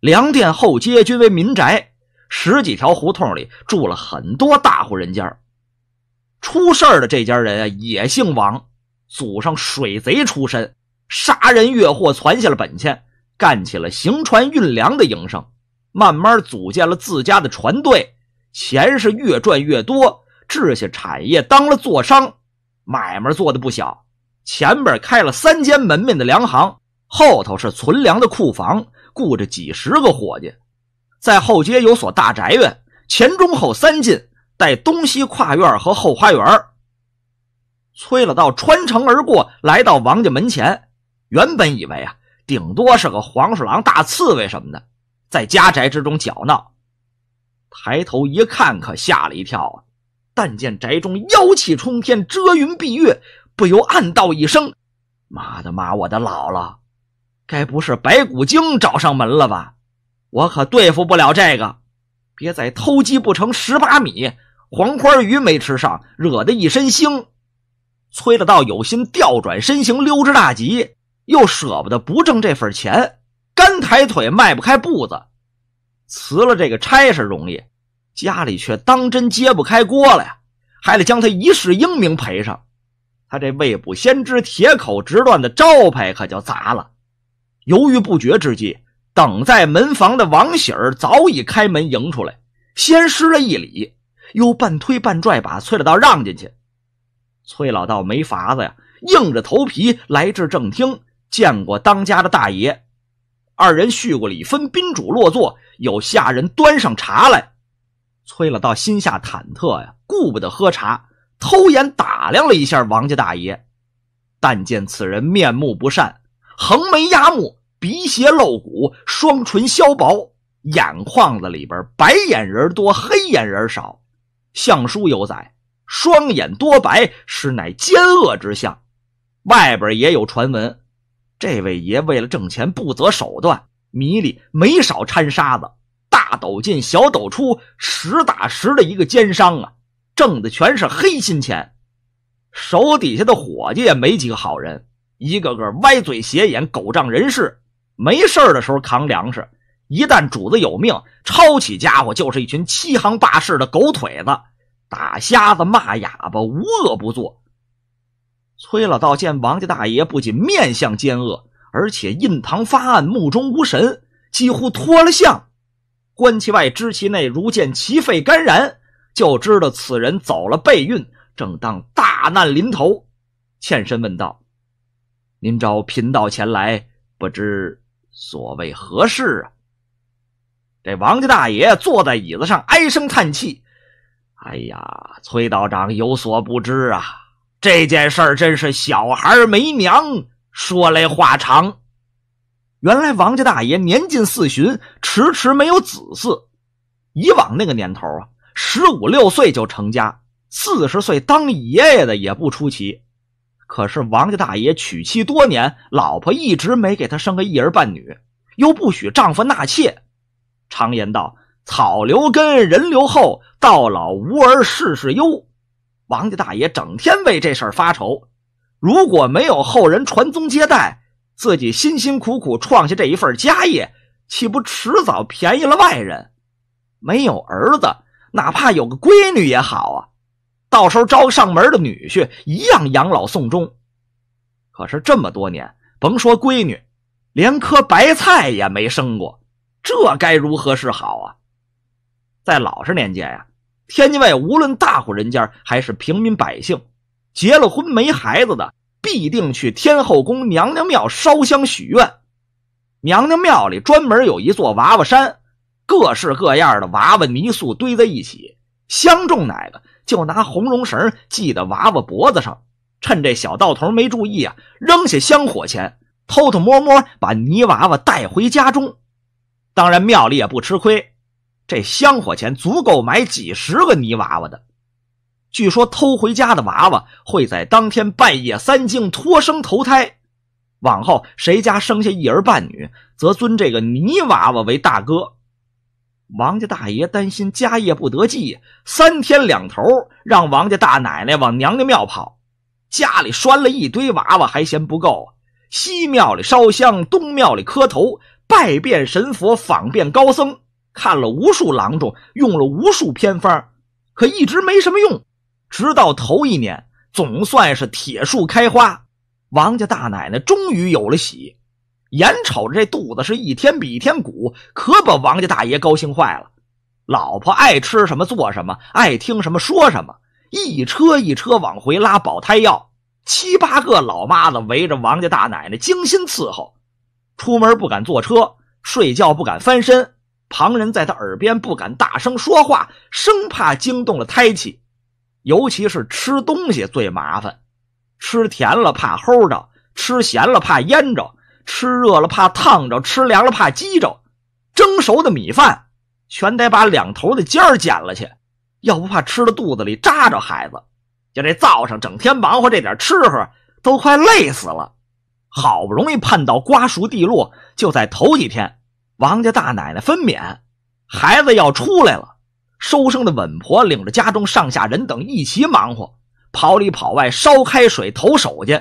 S1: 粮店后街均为民宅，十几条胡同里住了很多大户人家。出事的这家人啊，也姓王，祖上水贼出身，杀人越货攒下了本钱，干起了行船运粮的营生，慢慢组建了自家的船队，钱是越赚越多，置下产业，当了座商。买卖做的不小，前边开了三间门面的粮行，后头是存粮的库房，雇着几十个伙计，在后街有所大宅院，前中后三进，带东西跨院和后花园。崔了道穿城而过来到王家门前，原本以为啊，顶多是个黄鼠狼、大刺猬什么的，在家宅之中搅闹，抬头一看，可吓了一跳。啊！但见宅中妖气冲天，遮云蔽月，不由暗道一声：“妈的妈，我的姥姥，该不是白骨精找上门了吧？我可对付不了这个！别再偷鸡不成蚀把米，黄花鱼没吃上，惹得一身腥。”崔德道有心调转身形溜之大吉，又舍不得不挣这份钱，干抬腿迈不开步子，辞了这个差事容易。家里却当真揭不开锅了呀，还得将他一世英名赔上，他这未卜先知、铁口直断的招牌可就砸了。犹豫不决之际，等在门房的王喜儿早已开门迎出来，先施了一礼，又半推半拽把崔老道让进去。崔老道没法子呀，硬着头皮来至正厅，见过当家的大爷，二人叙过礼，分宾主落座，有下人端上茶来。崔了道心下忐忑呀，顾不得喝茶，偷眼打量了一下王家大爷，但见此人面目不善，横眉压目，鼻斜露骨，双唇削薄，眼眶子里边白眼人多，黑眼人少。相书有载，双眼多白，实乃奸恶之相。外边也有传闻，这位爷为了挣钱不择手段，迷里没少掺沙子。大抖进，小抖出，实打实的一个奸商啊，挣的全是黑心钱。手底下的伙计也没几个好人，一个个歪嘴斜眼，狗仗人势。没事的时候扛粮食，一旦主子有命，抄起家伙就是一群欺行霸市的狗腿子，打瞎子骂哑巴，无恶不作。崔老道见王家大爷不仅面相奸恶，而且印堂发暗，目中无神，几乎脱了相。观其外，知其内，如见其肺肝然，就知道此人走了背运，正当大难临头。欠身问道：“您找贫道前来，不知所谓何事啊？”这王家大爷坐在椅子上，唉声叹气：“哎呀，崔道长有所不知啊，这件事儿真是小孩没娘，说来话长。”原来王家大爷年近四旬，迟迟没有子嗣。以往那个年头啊，十五六岁就成家，四十岁当爷爷的也不出奇。可是王家大爷娶妻多年，老婆一直没给他生个一儿半女，又不许丈夫纳妾。常言道：“草留根，人留后，到老无儿事事忧。”王家大爷整天为这事儿发愁。如果没有后人传宗接代，自己辛辛苦苦创下这一份家业，岂不迟早便宜了外人？没有儿子，哪怕有个闺女也好啊，到时候招上门的女婿，一样养老送终。可是这么多年，甭说闺女，连颗白菜也没生过，这该如何是好啊？在老实年间呀，天津卫无论大户人家还是平民百姓，结了婚没孩子的。必定去天后宫娘娘庙烧香许愿。娘娘庙里专门有一座娃娃山，各式各样的娃娃泥塑堆在一起。相中哪个，就拿红绒绳系在娃娃脖子上，趁这小道童没注意啊，扔下香火钱，偷偷摸摸把泥娃娃带回家中。当然庙里也不吃亏，这香火钱足够买几十个泥娃娃的。据说偷回家的娃娃会在当天半夜三更脱生投胎，往后谁家生下一儿半女，则尊这个泥娃娃为大哥。王家大爷担心家业不得继，三天两头让王家大奶奶往娘娘庙跑，家里拴了一堆娃娃还嫌不够，西庙里烧香，东庙里磕头，拜遍神佛，访遍高僧，看了无数郎中，用了无数偏方，可一直没什么用。直到头一年，总算是铁树开花，王家大奶奶终于有了喜。眼瞅着这肚子是一天比一天鼓，可把王家大爷高兴坏了。老婆爱吃什么做什么，爱听什么说什么，一车一车往回拉保胎药。七八个老妈子围着王家大奶奶精心伺候，出门不敢坐车，睡觉不敢翻身，旁人在他耳边不敢大声说话，生怕惊动了胎气。尤其是吃东西最麻烦，吃甜了怕齁着，吃咸了怕腌着，吃热了怕烫着，吃凉了怕激着。蒸熟的米饭全得把两头的尖儿剪了去，要不怕吃到肚子里扎着孩子。就这灶上整天忙活这点吃喝，都快累死了。好不容易盼到瓜熟蒂落，就在头几天，王家大奶奶分娩，孩子要出来了。收生的稳婆领着家中上下人等一起忙活，跑里跑外烧开水、投手去。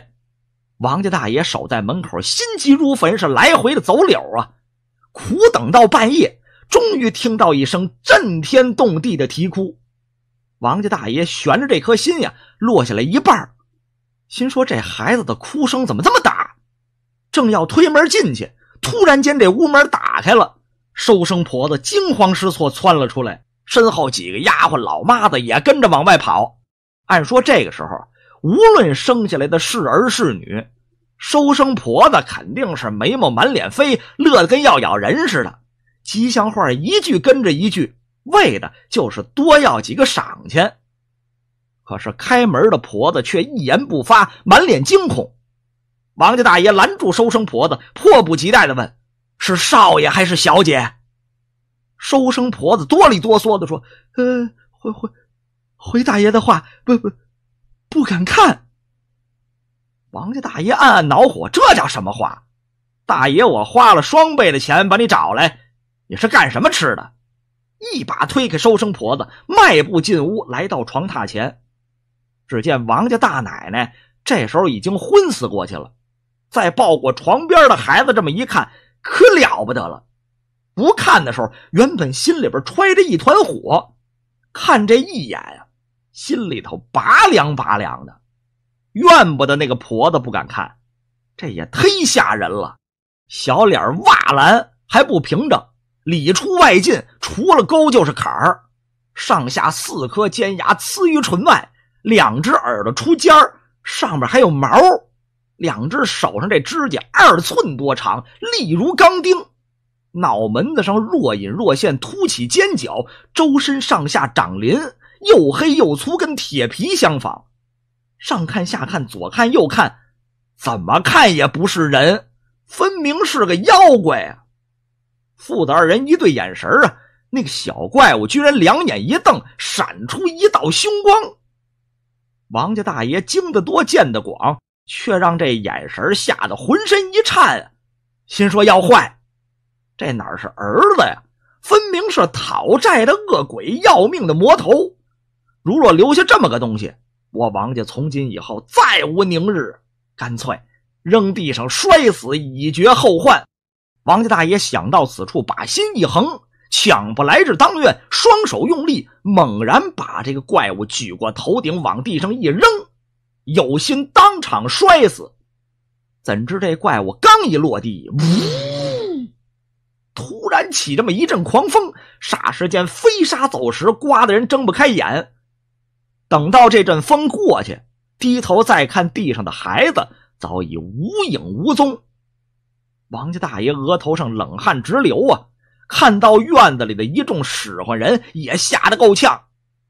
S1: 王家大爷守在门口，心急如焚，是来回的走柳啊，苦等到半夜，终于听到一声震天动地的啼哭。王家大爷悬着这颗心呀，落下来一半，心说这孩子的哭声怎么这么大？正要推门进去，突然间这屋门打开了，收生婆子惊慌失措，窜了出来。身后几个丫鬟、老妈子也跟着往外跑。按说这个时候，无论生下来的是儿是女，收生婆子肯定是眉毛满脸飞，乐得跟要咬人似的，吉祥话一句跟着一句，为的就是多要几个赏钱。可是开门的婆子却一言不发，满脸惊恐。王家大爷拦住收生婆子，迫不及待地问：“是少爷还是小姐？”收生婆子哆里哆嗦地说：“呃，回回回大爷的话，不不，不敢看。”王家大爷暗暗恼火，这叫什么话？大爷，我花了双倍的钱把你找来，你是干什么吃的？一把推开收生婆子，迈步进屋，来到床榻前，只见王家大奶奶这时候已经昏死过去了。再抱过床边的孩子，这么一看，可了不得了。不看的时候，原本心里边揣着一团火，看这一眼啊，心里头拔凉拔凉的。怨不得那个婆子不敢看，这也忒吓人了。小脸儿瓦蓝还不平整，里出外进，除了沟就是坎儿。上下四颗尖牙呲于唇外，两只耳朵出尖儿，上面还有毛。两只手上这指甲二寸多长，利如钢钉。脑门子上若隐若现凸起尖角，周身上下长鳞，又黑又粗，跟铁皮相仿。上看下看，左看右看，怎么看也不是人，分明是个妖怪啊！父子二人一对眼神啊，那个小怪物居然两眼一瞪，闪出一道凶光。王家大爷精得多，见得广，却让这眼神吓得浑身一颤，心说要坏。这哪是儿子呀？分明是讨债的恶鬼，要命的魔头。如若留下这么个东西，我王家从今以后再无宁日。干脆扔地上摔死，以绝后患。王家大爷想到此处，把心一横，抢不来这当院，双手用力，猛然把这个怪物举过头顶，往地上一扔，有心当场摔死。怎知这怪物刚一落地，呜！突然起这么一阵狂风，霎时间飞沙走石，刮得人睁不开眼。等到这阵风过去，低头再看地上的孩子，早已无影无踪。王家大爷额头上冷汗直流啊！看到院子里的一众使唤人，也吓得够呛，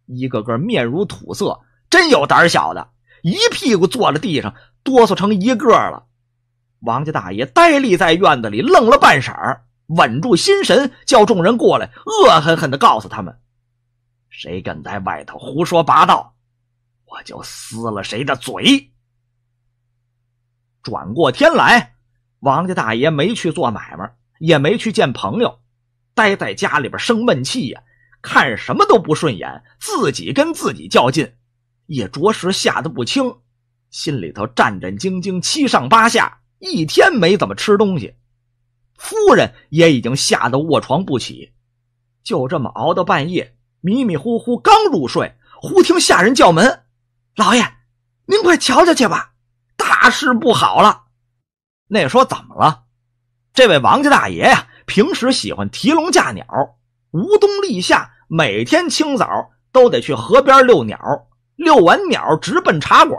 S1: 一个个面如土色。真有胆小的，一屁股坐在地上，哆嗦成一个了。王家大爷呆立在院子里，愣了半晌儿。稳住心神，叫众人过来，恶狠狠地告诉他们：“谁敢在外头胡说八道，我就撕了谁的嘴。”转过天来，王家大爷没去做买卖，也没去见朋友，待在家里边生闷气呀，看什么都不顺眼，自己跟自己较劲，也着实吓得不轻，心里头战战兢兢，七上八下，一天没怎么吃东西。夫人也已经吓得卧床不起，就这么熬到半夜，迷迷糊糊刚入睡，忽听下人叫门：“老爷，您快瞧瞧去吧，大事不好了！”那说怎么了？这位王家大爷呀，平时喜欢提笼架鸟，无冬立夏，每天清早都得去河边遛鸟，遛完鸟直奔茶馆，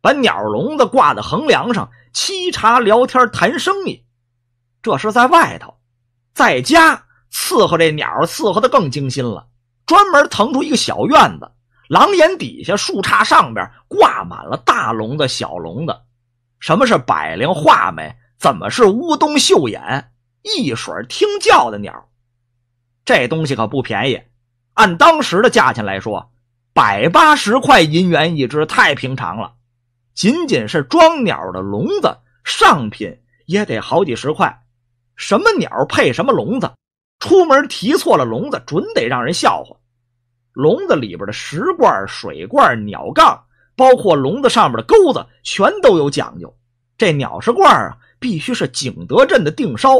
S1: 把鸟笼子挂在横梁上，沏茶聊天谈生意。这是在外头，在家伺候这鸟伺候的更精心了，专门腾出一个小院子，廊檐底下、树杈上边挂满了大笼子、小笼子。什么是百灵、画眉？怎么是乌冬、绣眼？一水儿听叫的鸟，这东西可不便宜。按当时的价钱来说，百八十块银元一只，太平常了。仅仅是装鸟的笼子，上品也得好几十块。什么鸟配什么笼子，出门提错了笼子，准得让人笑话。笼子里边的食罐、水罐、鸟杠，包括笼子上面的钩子，全都有讲究。这鸟食罐啊，必须是景德镇的定烧。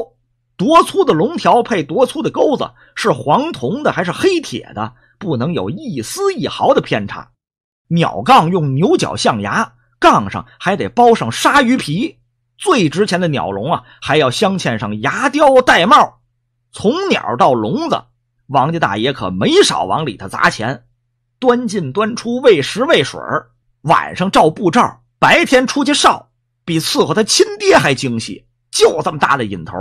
S1: 多粗的笼条配多粗的钩子，是黄铜的还是黑铁的，不能有一丝一毫的偏差。鸟杠用牛角、象牙，杠上还得包上鲨鱼皮。最值钱的鸟笼啊，还要镶嵌上牙雕玳瑁。从鸟到笼子，王家大爷可没少往里头砸钱，端进端出喂食喂水，晚上照布罩，白天出去哨，比伺候他亲爹还精细。就这么大的瘾头，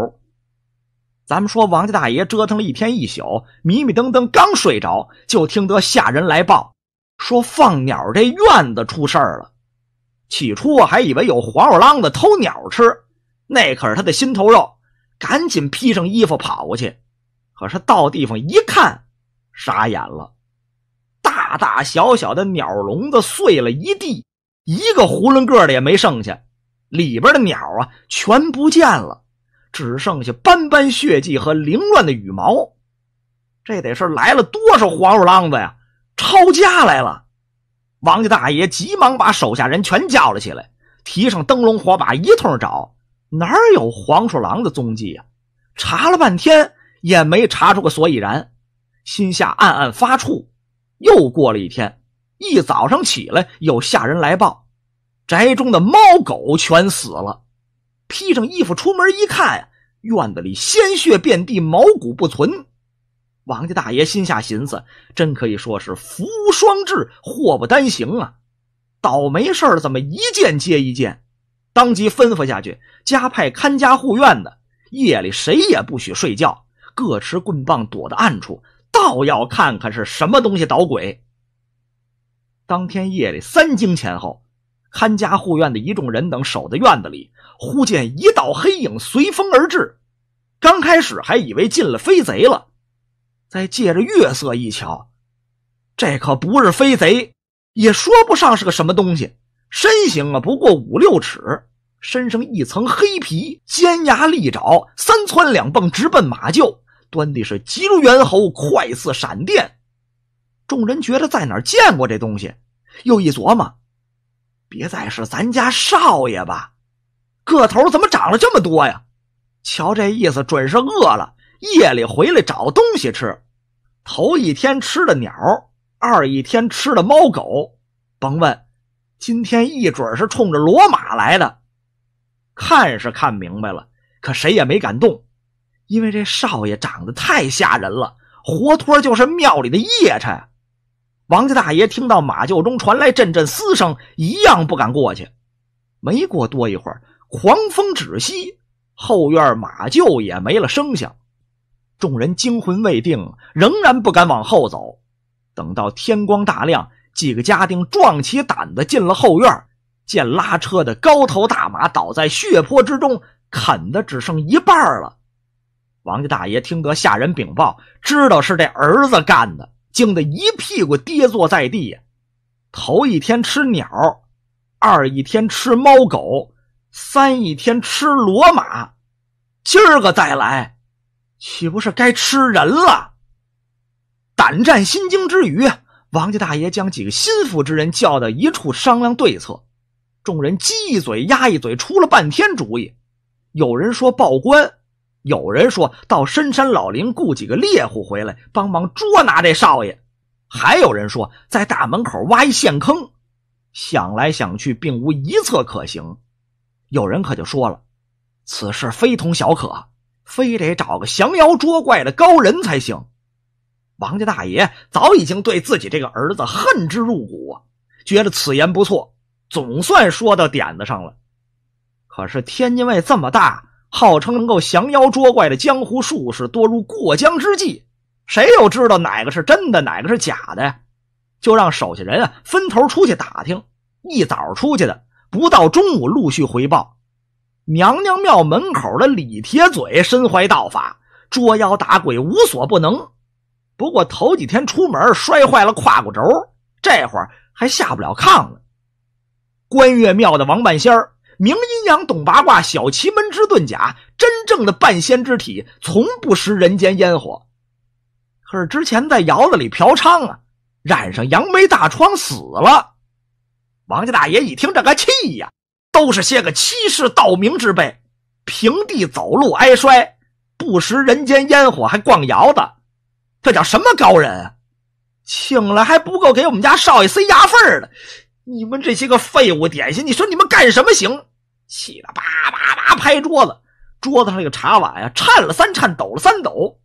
S1: 咱们说王家大爷折腾了一天一宿，迷迷瞪瞪刚睡着，就听得下人来报，说放鸟这院子出事儿了。起初我还以为有黄鼠狼子偷鸟吃，那可是他的心头肉，赶紧披上衣服跑过去。可是到地方一看，傻眼了，大大小小的鸟笼子碎了一地，一个囫囵个的也没剩下，里边的鸟啊全不见了，只剩下斑斑血迹和凌乱的羽毛。这得是来了多少黄鼠狼子呀？抄家来了！王家大爷急忙把手下人全叫了起来，提上灯笼火把一通找，哪有黄鼠狼的踪迹呀？查了半天也没查出个所以然，心下暗暗发怵。又过了一天，一早上起来有下人来报，宅中的猫狗全死了。披上衣服出门一看，院子里鲜血遍地，毛骨不存。王家大爷心下寻思，真可以说是福无双至，祸不单行啊！倒霉事儿怎么一件接一件？当即吩咐下去，加派看家护院的，夜里谁也不许睡觉，各持棍棒躲到暗处，倒要看看是什么东西捣鬼。当天夜里三更前后，看家护院的一众人等守在院子里，忽见一道黑影随风而至，刚开始还以为进了飞贼了。再借着月色一瞧，这可不是飞贼，也说不上是个什么东西。身形啊，不过五六尺，身上一层黑皮，尖牙利爪，三蹿两蹦，直奔马厩，端的是急如猿猴，快似闪电。众人觉得在哪儿见过这东西，又一琢磨，别再是咱家少爷吧？个头怎么长了这么多呀？瞧这意思，准是饿了。夜里回来找东西吃，头一天吃的鸟，二一天吃的猫狗，甭问，今天一准是冲着骡马来的。看是看明白了，可谁也没敢动，因为这少爷长得太吓人了，活脱就是庙里的夜叉。王家大爷听到马厩中传来阵阵嘶声，一样不敢过去。没过多一会儿，狂风止息，后院马厩也没了声响。众人惊魂未定，仍然不敢往后走。等到天光大亮，几个家丁壮起胆子进了后院，见拉车的高头大马倒在血泊之中，啃的只剩一半了。王家大爷听得下人禀报，知道是这儿子干的，惊得一屁股跌坐在地。头一天吃鸟，二一天吃猫狗，三一天吃骡马，今儿个再来。岂不是该吃人了？胆战心惊之余，王家大爷将几个心腹之人叫到一处商量对策。众人鸡一嘴，鸭一嘴，出了半天主意。有人说报官，有人说到深山老林雇几个猎户回来帮忙捉拿这少爷，还有人说在大门口挖一陷坑。想来想去，并无一策可行。有人可就说了：“此事非同小可。”非得找个降妖捉怪的高人才行。王家大爷早已经对自己这个儿子恨之入骨，觉得此言不错，总算说到点子上了。可是天津卫这么大，号称能够降妖捉怪的江湖术士多如过江之鲫，谁又知道哪个是真的，哪个是假的呀？就让手下人啊分头出去打听。一早出去的，不到中午陆续回报。娘娘庙门口的李铁嘴身怀道法，捉妖打鬼无所不能。不过头几天出门摔坏了胯骨轴，这会儿还下不了炕了。关岳庙的王半仙儿明阴阳，懂八卦，小奇门之遁甲，真正的半仙之体，从不食人间烟火。可是之前在窑子里嫖娼啊，染上杨梅大疮死了。王家大爷一听这个气呀！都是些个欺世盗名之辈，平地走路挨摔，不食人间烟火还逛窑子，这叫什么高人？啊？请了还不够给我们家少爷塞牙缝的，你们这些个废物点心，你说你们干什么行？气得叭叭叭拍桌子，桌子上那个茶碗呀，颤了三颤，抖了三抖。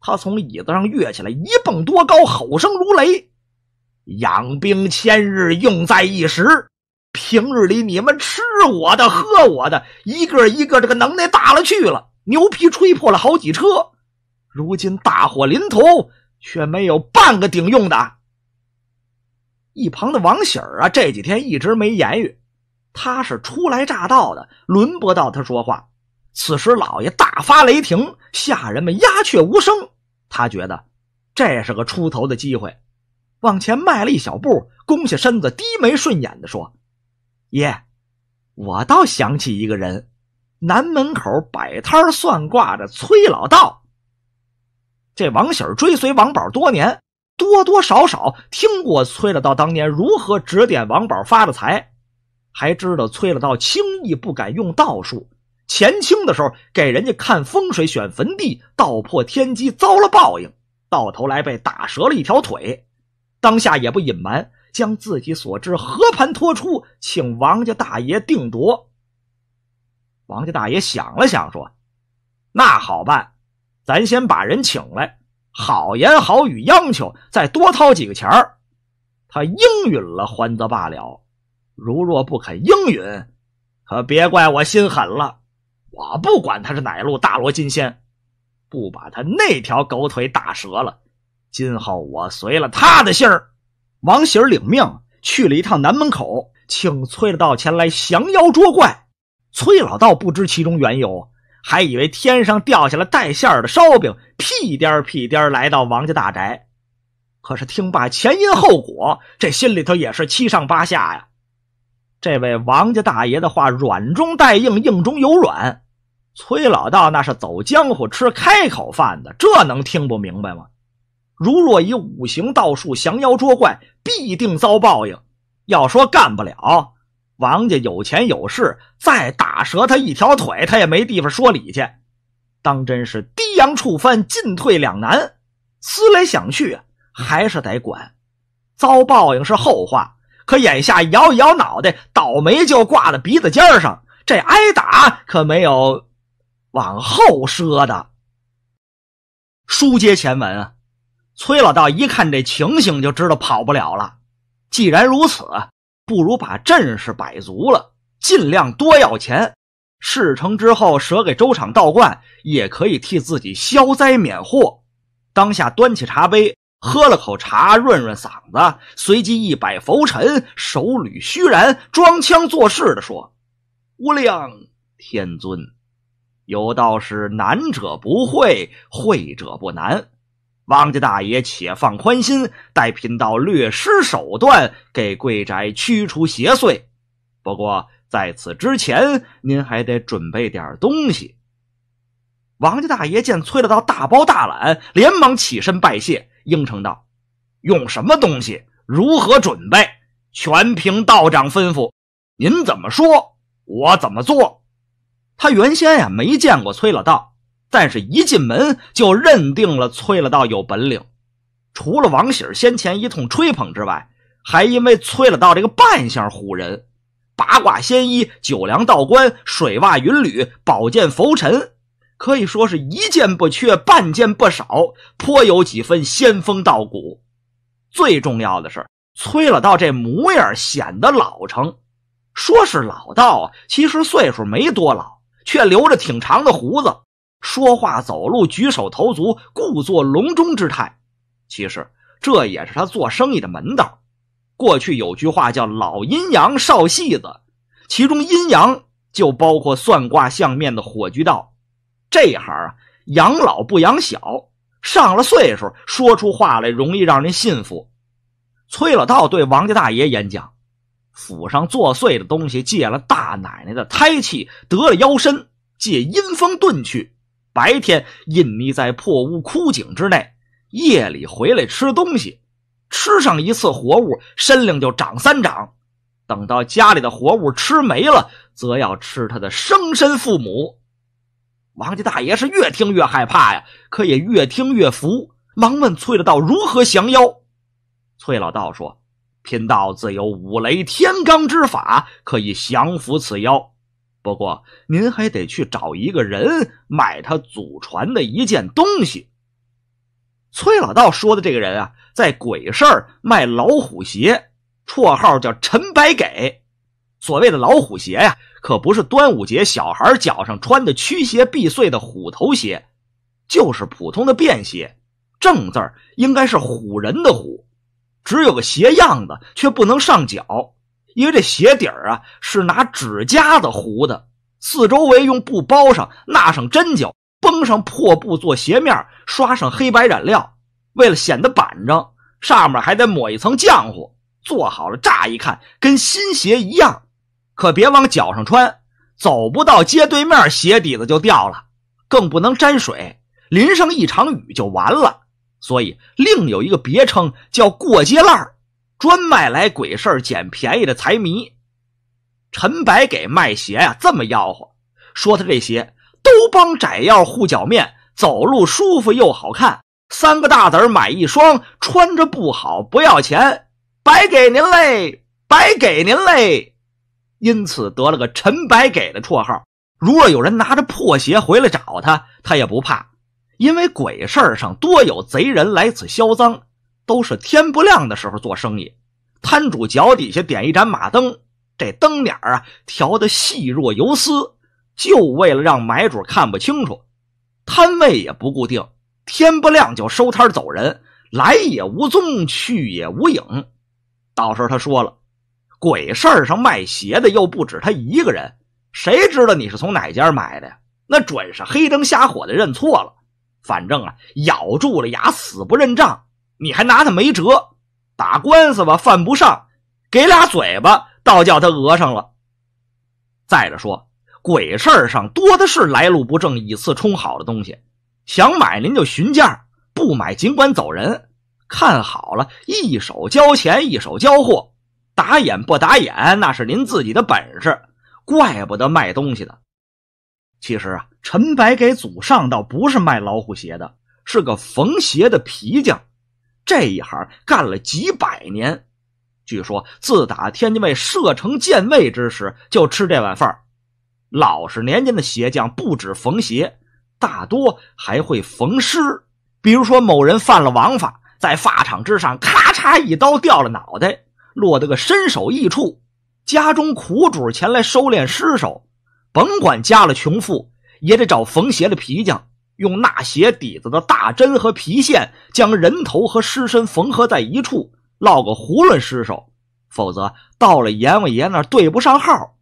S1: 他从椅子上跃起来，一蹦多高，吼声如雷。养兵千日，用在一时。平日里你们吃我的喝我的，一个一个这个能耐大了去了，牛皮吹破了好几车。如今大祸临头，却没有半个顶用的。一旁的王喜儿啊，这几天一直没言语，他是初来乍到的，轮不到他说话。此时老爷大发雷霆，下人们鸦雀无声。他觉得这是个出头的机会，往前迈了一小步，弓下身子，低眉顺眼的说。爷，我倒想起一个人，南门口摆摊算卦的崔老道。这王喜追随王宝多年，多多少少听过崔老道当年如何指点王宝发的财，还知道崔老道轻易不敢用道术。前清的时候给人家看风水选坟地，道破天机，遭了报应，到头来被打折了一条腿。当下也不隐瞒。将自己所知和盘托出，请王家大爷定夺。王家大爷想了想，说：“那好办，咱先把人请来，好言好语央求，再多掏几个钱儿。”他应允了，欢则罢了；如若不肯应允，可别怪我心狠了。我不管他是哪路大罗金仙，不把他那条狗腿打折了，今后我随了他的姓儿。王喜儿领命去了一趟南门口，请崔老道前来降妖捉怪。崔老道不知其中缘由，还以为天上掉下来带馅儿的烧饼，屁颠儿屁颠儿来到王家大宅。可是听罢前因后果，这心里头也是七上八下呀。这位王家大爷的话，软中带硬，硬中有软。崔老道那是走江湖吃开口饭的，这能听不明白吗？如若以五行道术降妖捉怪，必定遭报应。要说干不了，王家有钱有势，再打折他一条腿，他也没地方说理去。当真是低羊触藩，进退两难。思来想去，还是得管。遭报应是后话，可眼下摇一摇脑袋，倒霉就挂在鼻子尖上。这挨打可没有往后赊的。书接前文啊。崔老道一看这情形，就知道跑不了了。既然如此，不如把阵势摆足了，尽量多要钱。事成之后，舍给粥厂道观，也可以替自己消灾免祸。当下端起茶杯，喝了口茶，润润嗓子，随即一摆浮尘，手捋须髯，装腔作势地说：“无量天尊！有道是难者不会，会者不难。”王家大爷，且放宽心，待贫道略施手段，给贵宅驱除邪祟。不过，在此之前，您还得准备点东西。王家大爷见崔老道大包大揽，连忙起身拜谢，应承道：“用什么东西？如何准备？全凭道长吩咐。您怎么说，我怎么做。”他原先呀，没见过崔老道。但是，一进门就认定了崔老道有本领。除了王喜先前一通吹捧之外，还因为崔老道这个扮相唬人。八卦仙衣、九梁道观、水袜云履、宝剑浮尘，可以说是一件不缺，半件不少，颇有几分仙风道骨。最重要的是，崔老道这模样显得老成。说是老道，其实岁数没多老，却留着挺长的胡子。说话、走路、举手投足，故作隆中之态，其实这也是他做生意的门道。过去有句话叫“老阴阳少戏子”，其中阴阳就包括算卦相面的火居道。这行啊，养老不养小，上了岁数，说出话来容易让人信服。崔老道对王家大爷演讲：“府上作祟的东西借了大奶奶的胎气，得了妖身，借阴风遁去。”白天隐匿在破屋枯井之内，夜里回来吃东西，吃上一次活物，身量就长三长。等到家里的活物吃没了，则要吃他的生身父母。王家大爷是越听越害怕呀，可也越听越服，忙问崔老道如何降妖。崔老道说：“贫道自有五雷天罡之法，可以降服此妖。”不过，您还得去找一个人买他祖传的一件东西。崔老道说的这个人啊，在鬼市卖老虎鞋，绰号叫陈白给。所谓的老虎鞋呀，可不是端午节小孩脚上穿的驱邪避祟的虎头鞋，就是普通的便鞋。正字应该是虎人的虎，只有个鞋样子，却不能上脚。因为这鞋底儿啊是拿指甲子糊的，四周围用布包上，纳上针脚，绷上破布做鞋面，刷上黑白染料，为了显得板正，上面还得抹一层浆糊。做好了，乍一看跟新鞋一样，可别往脚上穿，走不到街对面，鞋底子就掉了，更不能沾水，淋上一场雨就完了。所以另有一个别称叫“过街烂儿”。专卖来鬼事捡便宜的财迷，陈白给卖鞋呀，这么吆喝，说他这鞋都帮窄腰护脚面，走路舒服又好看，三个大子儿买一双，穿着不好不要钱，白给您嘞，白给您嘞，因此得了个陈白给的绰号。如果有人拿着破鞋回来找他，他也不怕，因为鬼事上多有贼人来此销赃。都是天不亮的时候做生意，摊主脚底下点一盏马灯，这灯点啊调的细若游丝，就为了让买主看不清楚。摊位也不固定，天不亮就收摊走人，来也无踪，去也无影。到时候他说了，鬼事上卖鞋的又不止他一个人，谁知道你是从哪家买的呀？那准是黑灯瞎火的认错了，反正啊，咬住了牙死不认账。你还拿他没辙，打官司吧犯不上，给俩嘴巴倒叫他讹上了。再者说，鬼事儿上多的是来路不正、以次充好的东西，想买您就询价，不买尽管走人。看好了，一手交钱，一手交货，打眼不打眼那是您自己的本事。怪不得卖东西的。其实啊，陈白给祖上倒不是卖老虎鞋的，是个缝鞋的皮匠。这一行干了几百年，据说自打天津卫射程建卫之时，就吃这碗饭老实年间的鞋匠不止缝鞋，大多还会缝尸。比如说某人犯了王法，在法场之上咔嚓一刀掉了脑袋，落得个身首异处。家中苦主前来收敛尸首，甭管家了穷富，也得找缝鞋的皮匠。用纳鞋底子的大针和皮线，将人头和尸身缝合在一处，烙个囫囵尸首，否则到了阎王爷那儿对不上号。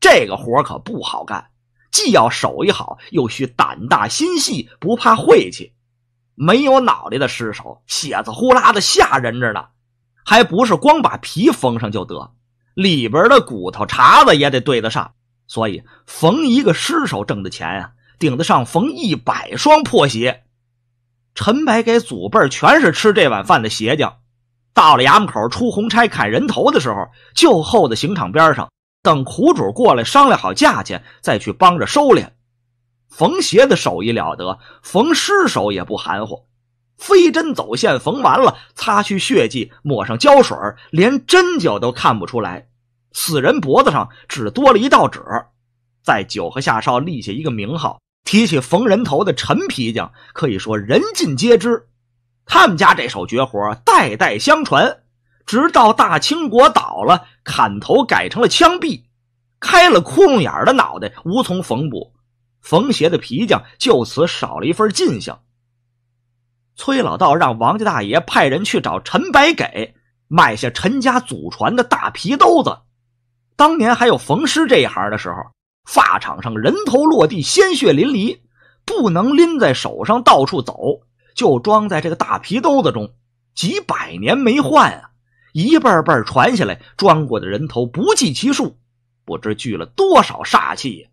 S1: 这个活可不好干，既要手艺好，又需胆大心细，不怕晦气。没有脑袋的尸首，血子呼啦的吓人着呢。还不是光把皮缝上就得，里边的骨头茬子也得对得上。所以缝一个尸首挣的钱啊。顶得上缝一百双破鞋。陈白给祖辈全是吃这碗饭的鞋匠，到了衙门口出红差砍人头的时候，就候在刑场边上，等苦主过来商量好价钱，再去帮着收敛。缝鞋的手艺了得，缝尸首也不含糊。飞针走线缝完了，擦去血迹，抹上胶水，连针脚都看不出来。死人脖子上只多了一道纸，在酒和下梢立下一个名号。提起缝人头的陈皮匠，可以说人尽皆知。他们家这手绝活代代相传，直到大清国倒了，砍头改成了枪毙，开了窟窿眼的脑袋无从缝补，缝鞋的皮匠就此少了一份进项。崔老道让王家大爷派人去找陈白给，买下陈家祖传的大皮兜子。当年还有缝尸这一行的时候。法场上人头落地，鲜血淋漓，不能拎在手上到处走，就装在这个大皮兜子中，几百年没换啊，一辈辈传下来装过的人头不计其数，不知聚了多少煞气呀。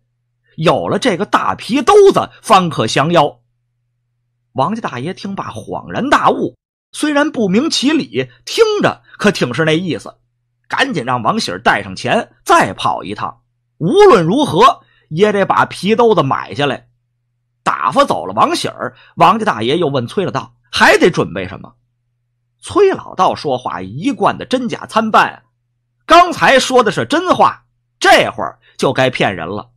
S1: 有了这个大皮兜子，方可降妖。王家大爷听罢恍然大悟，虽然不明其理，听着可挺是那意思，赶紧让王喜儿带上钱，再跑一趟。无论如何也得把皮兜子买下来，打发走了王喜儿。王家大爷又问崔老道：“还得准备什么？”崔老道说话一贯的真假参半，刚才说的是真话，这会儿就该骗人了。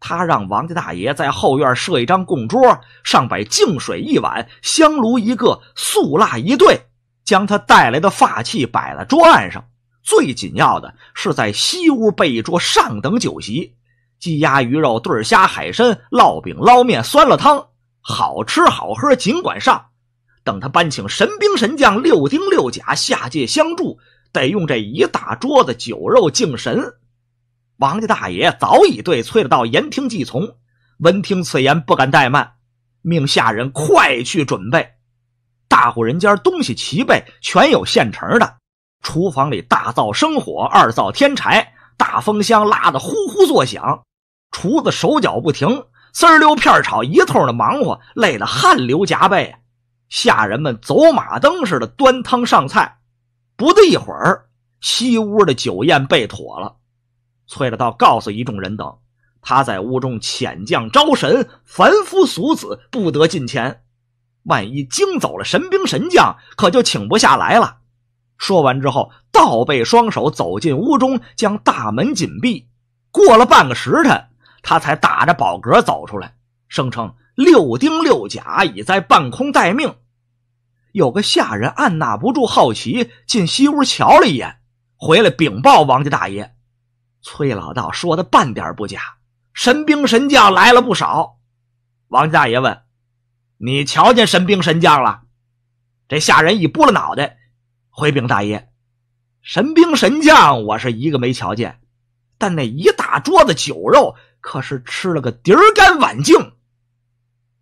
S1: 他让王家大爷在后院设一张供桌，上摆净水一碗、香炉一个、素蜡一对，将他带来的发器摆在桌案上。最紧要的是，在西屋备一桌上等酒席，鸡鸭鱼肉、对虾、海参、烙饼、捞面、酸辣汤，好吃好喝，尽管上。等他搬请神兵神将、六丁六甲下界相助，得用这一大桌子酒肉敬神。王家大爷早已对崔老道言听计从，闻听此言不敢怠慢，命下人快去准备。大户人家东西齐备，全有现成的。厨房里大灶生火，二灶添柴，大风箱拉得呼呼作响。厨子手脚不停，丝溜片炒一通的忙活，累得汗流浃背。下人们走马灯似的端汤上菜，不大一会儿，西屋的酒宴备妥了。崔了道告诉一众人等，他在屋中遣将招神，凡夫俗子不得近前，万一惊走了神兵神将，可就请不下来了。说完之后，倒背双手走进屋中，将大门紧闭。过了半个时辰，他才打着饱嗝走出来，声称六丁六甲已在半空待命。有个下人按捺不住好奇，进西屋瞧了一眼，回来禀报王家大爷：“崔老道说的半点不假，神兵神将来了不少。”王大爷问：“你瞧见神兵神将了？”这下人一拨了脑袋。回禀大爷，神兵神将我是一个没瞧见，但那一大桌子酒肉可是吃了个儿干碗净。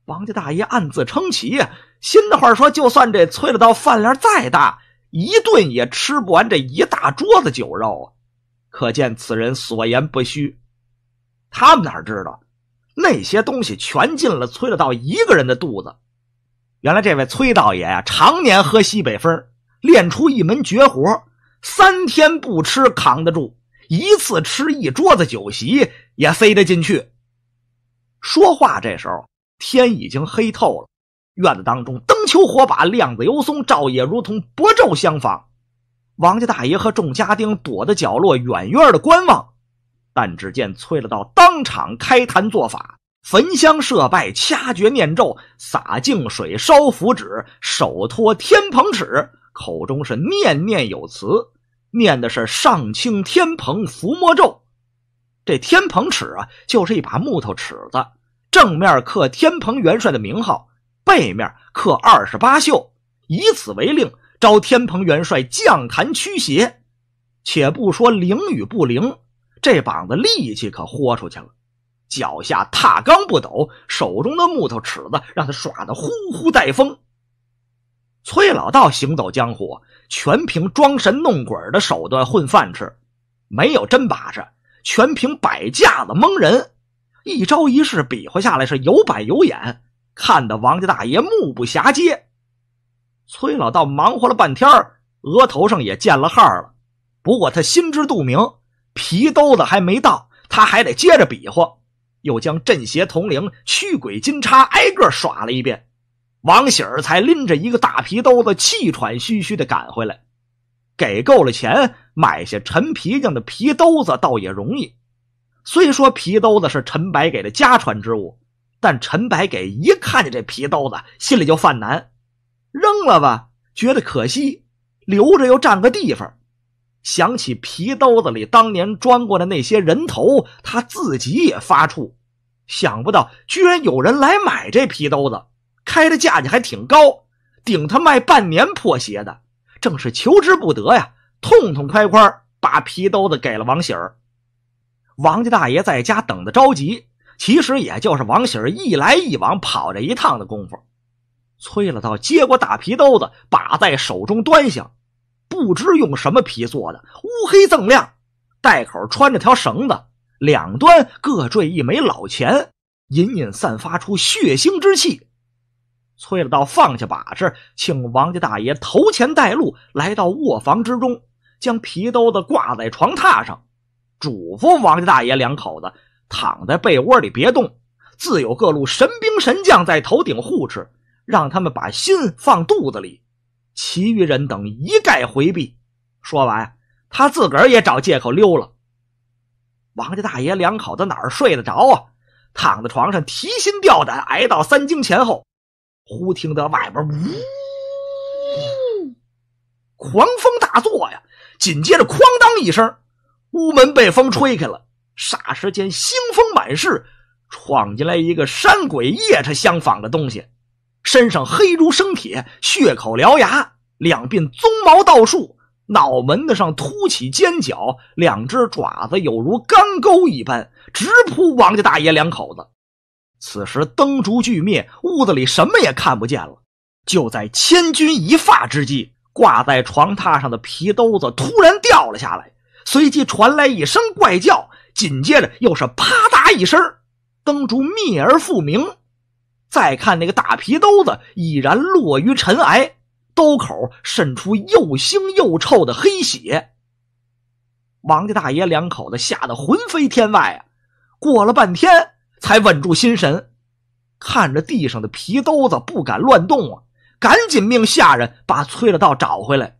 S1: 王家大爷暗自称奇呀，心的话说，就算这崔了道饭量再大，一顿也吃不完这一大桌子酒肉啊。可见此人所言不虚。他们哪知道，那些东西全进了崔了道一个人的肚子。原来这位崔道爷呀，常年喝西北风。练出一门绝活，三天不吃扛得住，一次吃一桌子酒席也塞得进去。说话这时候天已经黑透了，院子当中灯球火把亮子油松照也如同薄昼相仿。王家大爷和众家丁躲在角落远远的观望，但只见崔老道当场开坛做法，焚香设拜，掐诀念咒，洒净水，烧符纸，手托天蓬尺。口中是念念有词，念的是上清天蓬伏魔咒。这天蓬尺啊，就是一把木头尺子，正面刻天蓬元帅的名号，背面刻二十八宿。以此为令，招天蓬元帅降坛驱邪。且不说灵与不灵，这膀子力气可豁出去了。脚下踏钢不抖，手中的木头尺子让他耍得呼呼带风。崔老道行走江湖，全凭装神弄鬼的手段混饭吃，没有真把式，全凭摆架子蒙人。一招一式比划下来是有板有眼，看得王家大爷目不暇接。崔老道忙活了半天儿，额头上也见了汗了。不过他心知肚明，皮兜子还没到，他还得接着比划。又将镇邪铜铃、驱鬼金叉挨个耍了一遍。王喜儿才拎着一个大皮兜子，气喘吁吁的赶回来，给够了钱买下陈皮匠的皮兜子，倒也容易。虽说皮兜子是陈白给的家传之物，但陈白给一看见这皮兜子，心里就犯难：扔了吧，觉得可惜；留着又占个地方。想起皮兜子里当年装过的那些人头，他自己也发怵。想不到，居然有人来买这皮兜子。开的价钱还挺高，顶他卖半年破鞋的，正是求之不得呀！痛痛快快把皮兜子给了王喜儿。王家大爷在家等的着急，其实也就是王喜儿一来一往跑这一趟的功夫。催了到接过大皮兜子，把在手中端详，不知用什么皮做的，乌黑锃亮，袋口穿着条绳子，两端各坠一枚老钱，隐隐散发出血腥之气。催了道放下把式，请王家大爷头前带路，来到卧房之中，将皮兜子挂在床榻上，嘱咐王家大爷两口子躺在被窝里别动，自有各路神兵神将在头顶护持，让他们把心放肚子里。其余人等一概回避。说完，他自个儿也找借口溜了。王家大爷两口子哪儿睡得着啊？躺在床上提心吊胆，挨到三更前后。忽听得外边呜，狂风大作呀！紧接着，哐当一声，屋门被风吹开了。霎时间，腥风满室，闯进来一个山鬼夜叉相仿的东西，身上黑如生铁，血口獠牙，两鬓鬃毛倒竖，脑门子上凸起尖角，两只爪子有如钢钩一般，直扑王家大爷两口子。此时灯烛俱灭，屋子里什么也看不见了。就在千钧一发之际，挂在床榻上的皮兜子突然掉了下来，随即传来一声怪叫，紧接着又是啪嗒一声，灯烛灭而复明。再看那个大皮兜子，已然落于尘埃，兜口渗出又腥又臭的黑血。王家大爷两口子吓得魂飞天外啊！过了半天。才稳住心神，看着地上的皮兜子，不敢乱动啊！赶紧命下人把崔老道找回来。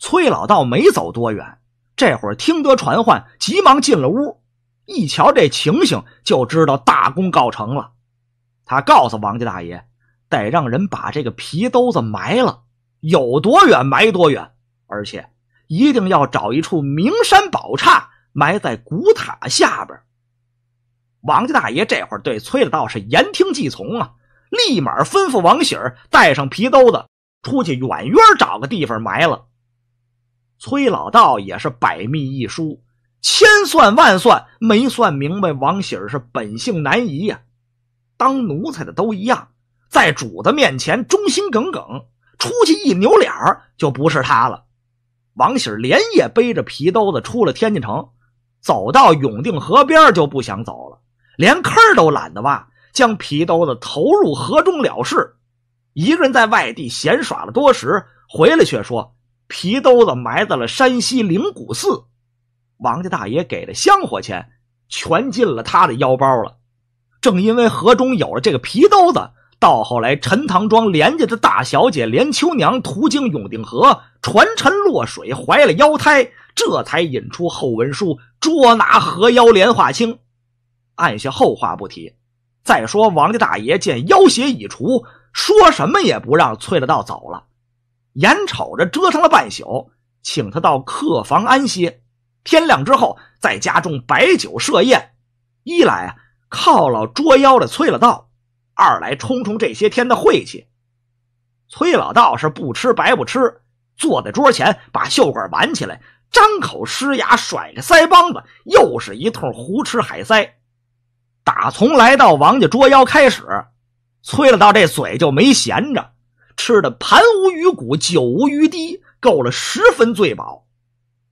S1: 崔老道没走多远，这会儿听得传唤，急忙进了屋。一瞧这情形，就知道大功告成了。他告诉王家大爷，得让人把这个皮兜子埋了，有多远埋多远，而且一定要找一处名山宝刹，埋在古塔下边。王家大爷这会对崔老道是言听计从啊，立马吩咐王喜儿带上皮兜子出去，远远找个地方埋了。崔老道也是百密一疏，千算万算没算明白，王喜儿是本性难移呀。当奴才的都一样，在主子面前忠心耿耿，出去一扭脸儿就不是他了。王喜儿连夜背着皮兜子出了天津城，走到永定河边就不想走了。连坑都懒得挖，将皮兜子投入河中了事。一个人在外地闲耍了多时，回来却说皮兜子埋在了山西灵谷寺。王家大爷给的香火钱全进了他的腰包了。正因为河中有了这个皮兜子，到后来陈塘庄连家的大小姐连秋娘途经永定河，船沉落水，怀了腰胎，这才引出后文书捉拿河妖莲化清。按下后话不提，再说王家大爷见妖邪已除，说什么也不让崔了道走了。眼瞅着折腾了半宿，请他到客房安歇。天亮之后，在家中摆酒设宴，一来啊犒劳捉妖的崔老道，二来冲冲这些天的晦气。崔老道是不吃白不吃，坐在桌前把袖管挽起来，张口施牙，甩着腮帮子，又是一通胡吃海塞。打从来到王家捉妖开始，崔老道这嘴就没闲着，吃的盘无余骨，酒无余滴，够了十分醉饱。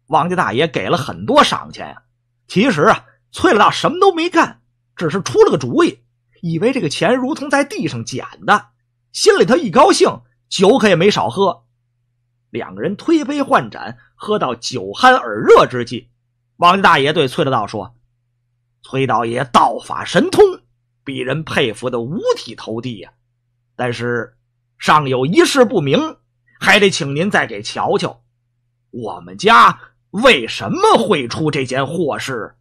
S1: 王家大爷给了很多赏钱啊。其实啊，崔老道什么都没干，只是出了个主意，以为这个钱如同在地上捡的，心里头一高兴，酒可也没少喝。两个人推杯换盏，喝到酒酣耳热之际，王家大爷对崔老道说。崔道爷道法神通，鄙人佩服的五体投地呀！但是尚有一事不明，还得请您再给瞧瞧，我们家为什么会出这件祸事？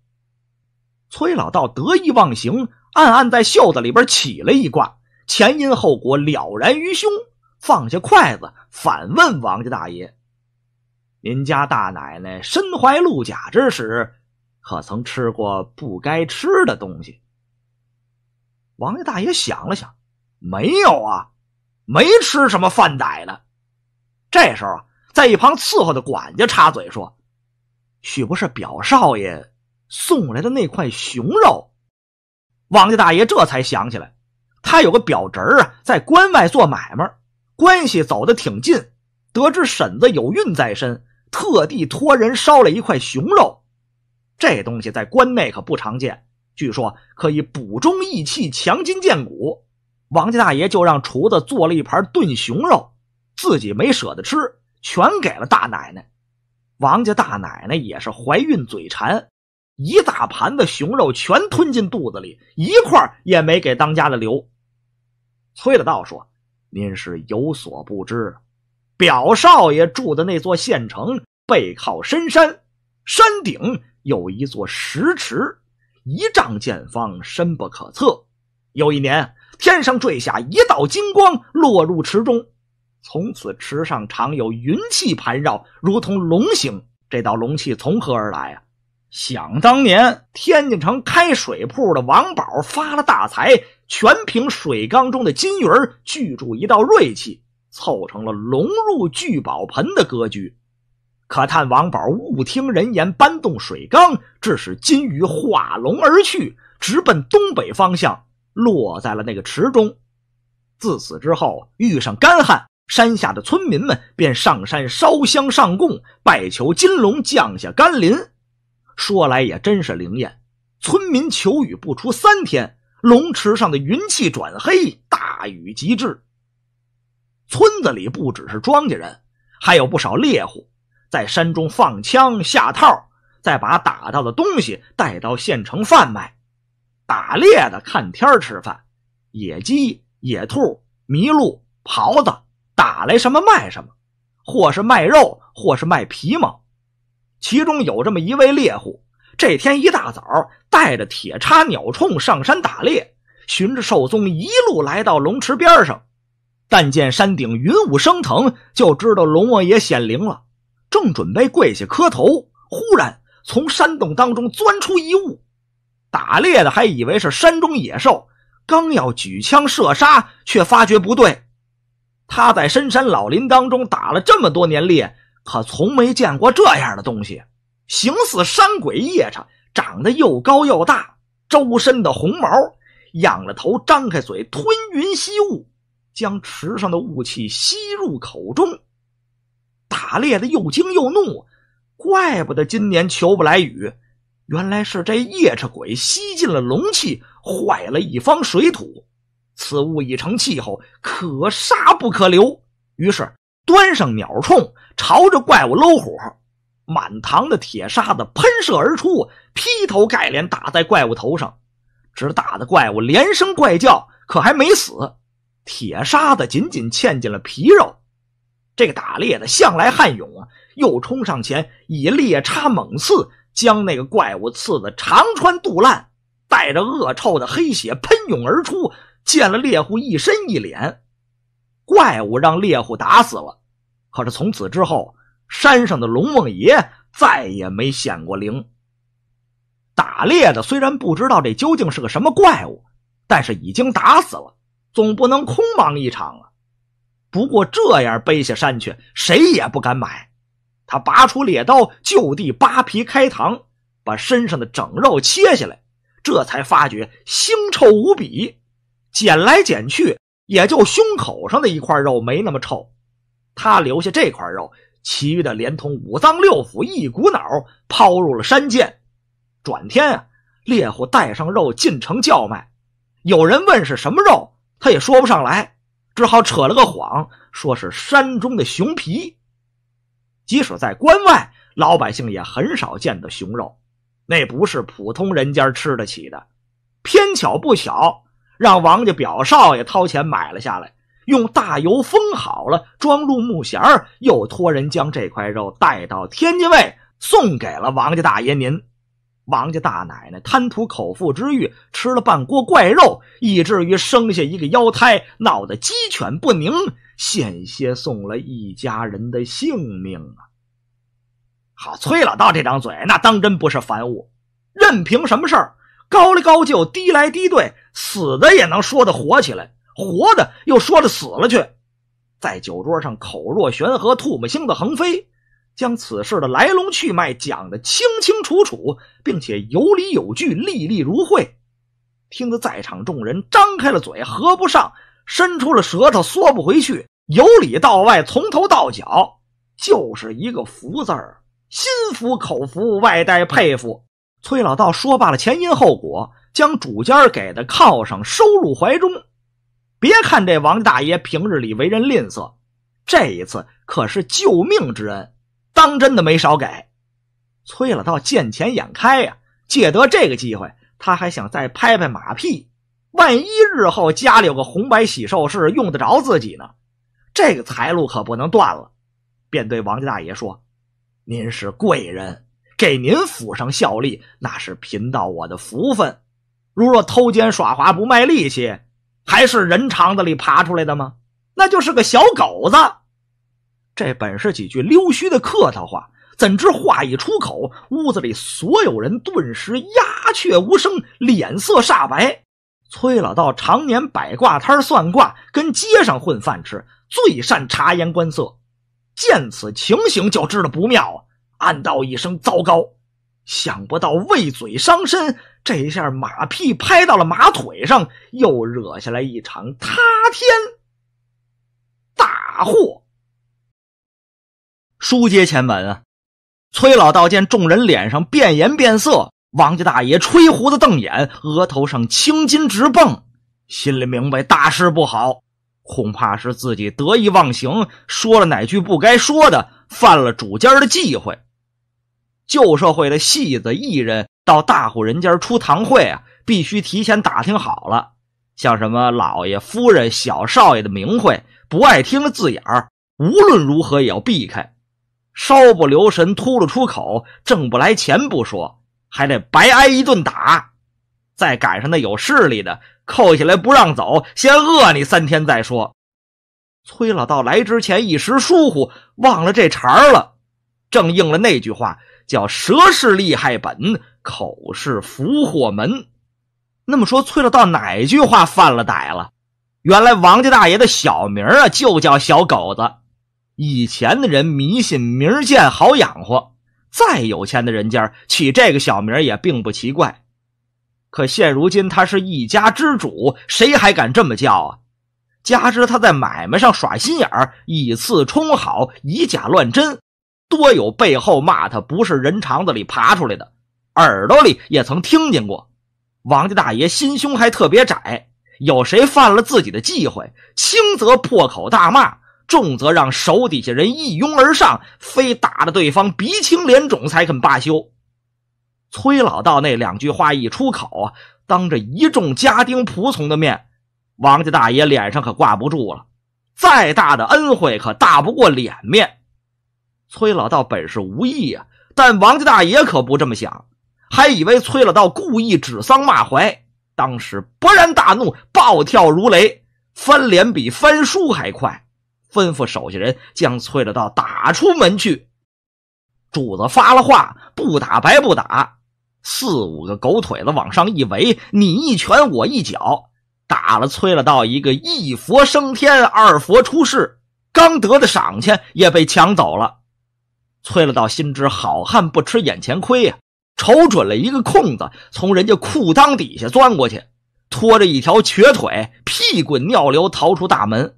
S1: 崔老道得意忘形，暗暗在袖子里边起了一卦，前因后果了然于胸，放下筷子反问王家大爷：“您家大奶奶身怀鹿甲之时？”可曾吃过不该吃的东西？王家大爷想了想，没有啊，没吃什么饭歹的。这时候啊，在一旁伺候的管家插嘴说：“许不是表少爷送来的那块熊肉。”王家大爷这才想起来，他有个表侄儿啊，在关外做买卖，关系走得挺近，得知婶子有孕在身，特地托人捎了一块熊肉。这东西在关内可不常见，据说可以补中益气、强筋健骨。王家大爷就让厨子做了一盘炖熊肉，自己没舍得吃，全给了大奶奶。王家大奶奶也是怀孕嘴馋，一大盘的熊肉全吞进肚子里，一块也没给当家的留。崔老道说：“您是有所不知，表少爷住的那座县城背靠深山，山顶。”有一座石池，一丈见方，深不可测。有一年，天上坠下一道金光，落入池中。从此，池上常有云气盘绕，如同龙形。这道龙气从何而来啊？想当年，天津城开水铺的王宝发了大财，全凭水缸中的金鱼聚住一道锐气，凑成了龙入聚宝盆的格局。可叹王宝误听人言，搬动水缸，致使金鱼化龙而去，直奔东北方向，落在了那个池中。自此之后，遇上干旱，山下的村民们便上山烧香上供，拜求金龙降下甘霖。说来也真是灵验，村民求雨不出三天，龙池上的云气转黑，大雨即至。村子里不只是庄稼人，还有不少猎户。在山中放枪下套，再把打到的东西带到县城贩卖。打猎的看天吃饭，野鸡、野兔、麋鹿、狍子，打来什么卖什么，或是卖肉，或是卖皮毛。其中有这么一位猎户，这天一大早带着铁叉、鸟铳上山打猎，循着兽踪一路来到龙池边上，但见山顶云雾升腾，就知道龙王爷显灵了。正准备跪下磕头，忽然从山洞当中钻出一物，打猎的还以为是山中野兽，刚要举枪射杀，却发觉不对。他在深山老林当中打了这么多年猎，可从没见过这样的东西，形似山鬼夜叉，长得又高又大，周身的红毛，仰着头，张开嘴吞云吸雾，将池上的雾气吸入口中。打猎的又惊又怒，怪不得今年求不来雨，原来是这夜叉鬼吸尽了龙气，坏了一方水土。此物已成气候，可杀不可留。于是端上鸟铳，朝着怪物搂火，满膛的铁沙子喷射而出，劈头盖脸打在怪物头上，直打得怪物连声怪叫，可还没死。铁沙子紧紧嵌进了皮肉。这个打猎的向来悍勇啊，又冲上前，以猎叉猛刺，将那个怪物刺得肠穿肚烂，带着恶臭的黑血喷涌而出，溅了猎户一身一脸。怪物让猎户打死了，可是从此之后，山上的龙王爷再也没显过灵。打猎的虽然不知道这究竟是个什么怪物，但是已经打死了，总不能空忙一场了。不过这样背下山去，谁也不敢买。他拔出猎刀，就地扒皮开膛，把身上的整肉切下来，这才发觉腥臭无比。捡来捡去，也就胸口上的一块肉没那么臭。他留下这块肉，其余的连同五脏六腑一股脑抛入了山涧。转天啊，猎户带上肉进城叫卖，有人问是什么肉，他也说不上来。只好扯了个谎，说是山中的熊皮。即使在关外，老百姓也很少见到熊肉，那不是普通人家吃得起的。偏巧不巧，让王家表少爷掏钱买了下来，用大油封好了，装入木匣又托人将这块肉带到天津卫，送给了王家大爷您。王家大奶奶贪图口腹之欲，吃了半锅怪肉，以至于生下一个妖胎，闹得鸡犬不宁，险些送了一家人的性命啊！好，崔老道这张嘴，那当真不是凡物，任凭什么事儿，高来高就，低来低对，死的也能说的活起来，活的又说的死了去，在酒桌上口若悬河，唾沫星子横飞。将此事的来龙去脉讲得清清楚楚，并且有理有据，历历如绘，听得在场众人张开了嘴合不上，伸出了舌头缩不回去。由里到外，从头到脚，就是一个服字儿，心服口服，外带佩服。崔老道说罢了前因后果，将主家给的犒赏收入怀中。别看这王大爷平日里为人吝啬，这一次可是救命之恩。当真的没少给，崔老道见钱眼开呀！借得这个机会，他还想再拍拍马屁。万一日后家里有个红白喜寿事，用得着自己呢，这个财路可不能断了。便对王家大爷说：“您是贵人，给您府上效力，那是贫道我的福分。如若偷奸耍滑不卖力气，还是人肠子里爬出来的吗？那就是个小狗子。”这本是几句溜须的客套话，怎知话一出口，屋子里所有人顿时鸦雀无声，脸色煞白。崔老道常年摆卦摊算卦，跟街上混饭吃，最善察言观色，见此情形就知道不妙，暗道一声糟糕。想不到为嘴伤身，这一下马屁拍到了马腿上，又惹下来一场塌天大祸。书接前文啊，崔老道见众人脸上变颜变色，王家大爷吹胡子瞪眼，额头上青筋直蹦，心里明白大事不好，恐怕是自己得意忘形，说了哪句不该说的，犯了主家的忌讳。旧社会的戏子艺人到大户人家出堂会啊，必须提前打听好了，像什么老爷、夫人、小少爷的名讳，不爱听的字眼儿，无论如何也要避开。稍不留神，秃噜出口，挣不来钱不说，还得白挨一顿打，再赶上那有势力的扣下来不让走，先饿你三天再说。崔老道来之前一时疏忽，忘了这茬儿了，正应了那句话，叫“舌是利害本，口是福祸门”。那么说，崔老道哪句话犯了歹了？原来王家大爷的小名啊，就叫小狗子。以前的人迷信名儿贱好养活，再有钱的人家起这个小名也并不奇怪。可现如今他是一家之主，谁还敢这么叫啊？加之他在买卖上耍心眼儿，以次充好，以假乱真，多有背后骂他不是人肠子里爬出来的。耳朵里也曾听见过，王家大爷心胸还特别窄，有谁犯了自己的忌讳，轻则破口大骂。重则让手底下人一拥而上，非打得对方鼻青脸肿才肯罢休。崔老道那两句话一出口啊，当着一众家丁仆从的面，王家大爷脸上可挂不住了。再大的恩惠可大不过脸面。崔老道本是无意啊，但王家大爷可不这么想，还以为崔老道故意指桑骂槐。当时勃然大怒，暴跳如雷，翻脸比翻书还快。吩咐手下人将崔了道打出门去。主子发了话，不打白不打。四五个狗腿子往上一围，你一拳我一脚，打了崔了道一个一佛升天，二佛出世。刚得的赏钱也被抢走了。崔了道心知好汉不吃眼前亏呀，瞅准了一个空子，从人家裤裆底下钻过去，拖着一条瘸腿，屁滚尿流逃出大门。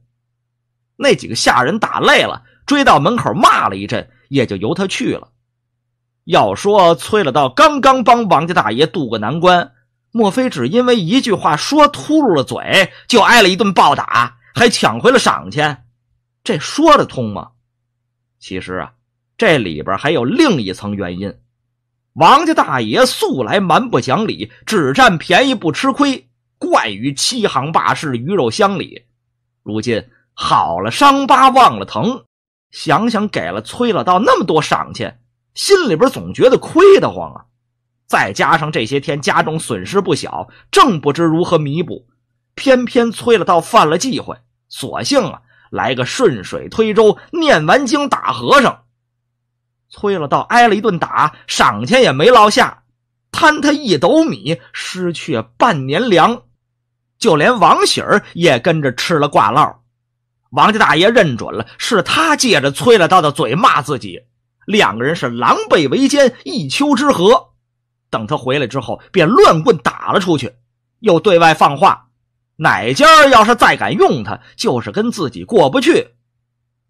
S1: 那几个下人打累了，追到门口骂了一阵，也就由他去了。要说崔老道刚刚帮王家大爷渡过难关，莫非只因为一句话说秃噜了嘴，就挨了一顿暴打，还抢回了赏钱？这说得通吗？其实啊，这里边还有另一层原因。王家大爷素来蛮不讲理，只占便宜不吃亏，惯于欺行霸市、鱼肉乡里，如今。好了，伤疤忘了疼。想想给了崔老道那么多赏钱，心里边总觉得亏得慌啊。再加上这些天家中损失不小，正不知如何弥补，偏偏崔老道犯了忌讳，索性啊，来个顺水推舟，念完经打和尚。崔老道挨了一顿打，赏钱也没落下，贪他一斗米，失去半年粮，就连王喜儿也跟着吃了挂烙。王家大爷认准了，是他借着崔了道的嘴骂自己，两个人是狼狈为奸，一丘之貉。等他回来之后，便乱棍打了出去，又对外放话：哪家要是再敢用他，就是跟自己过不去。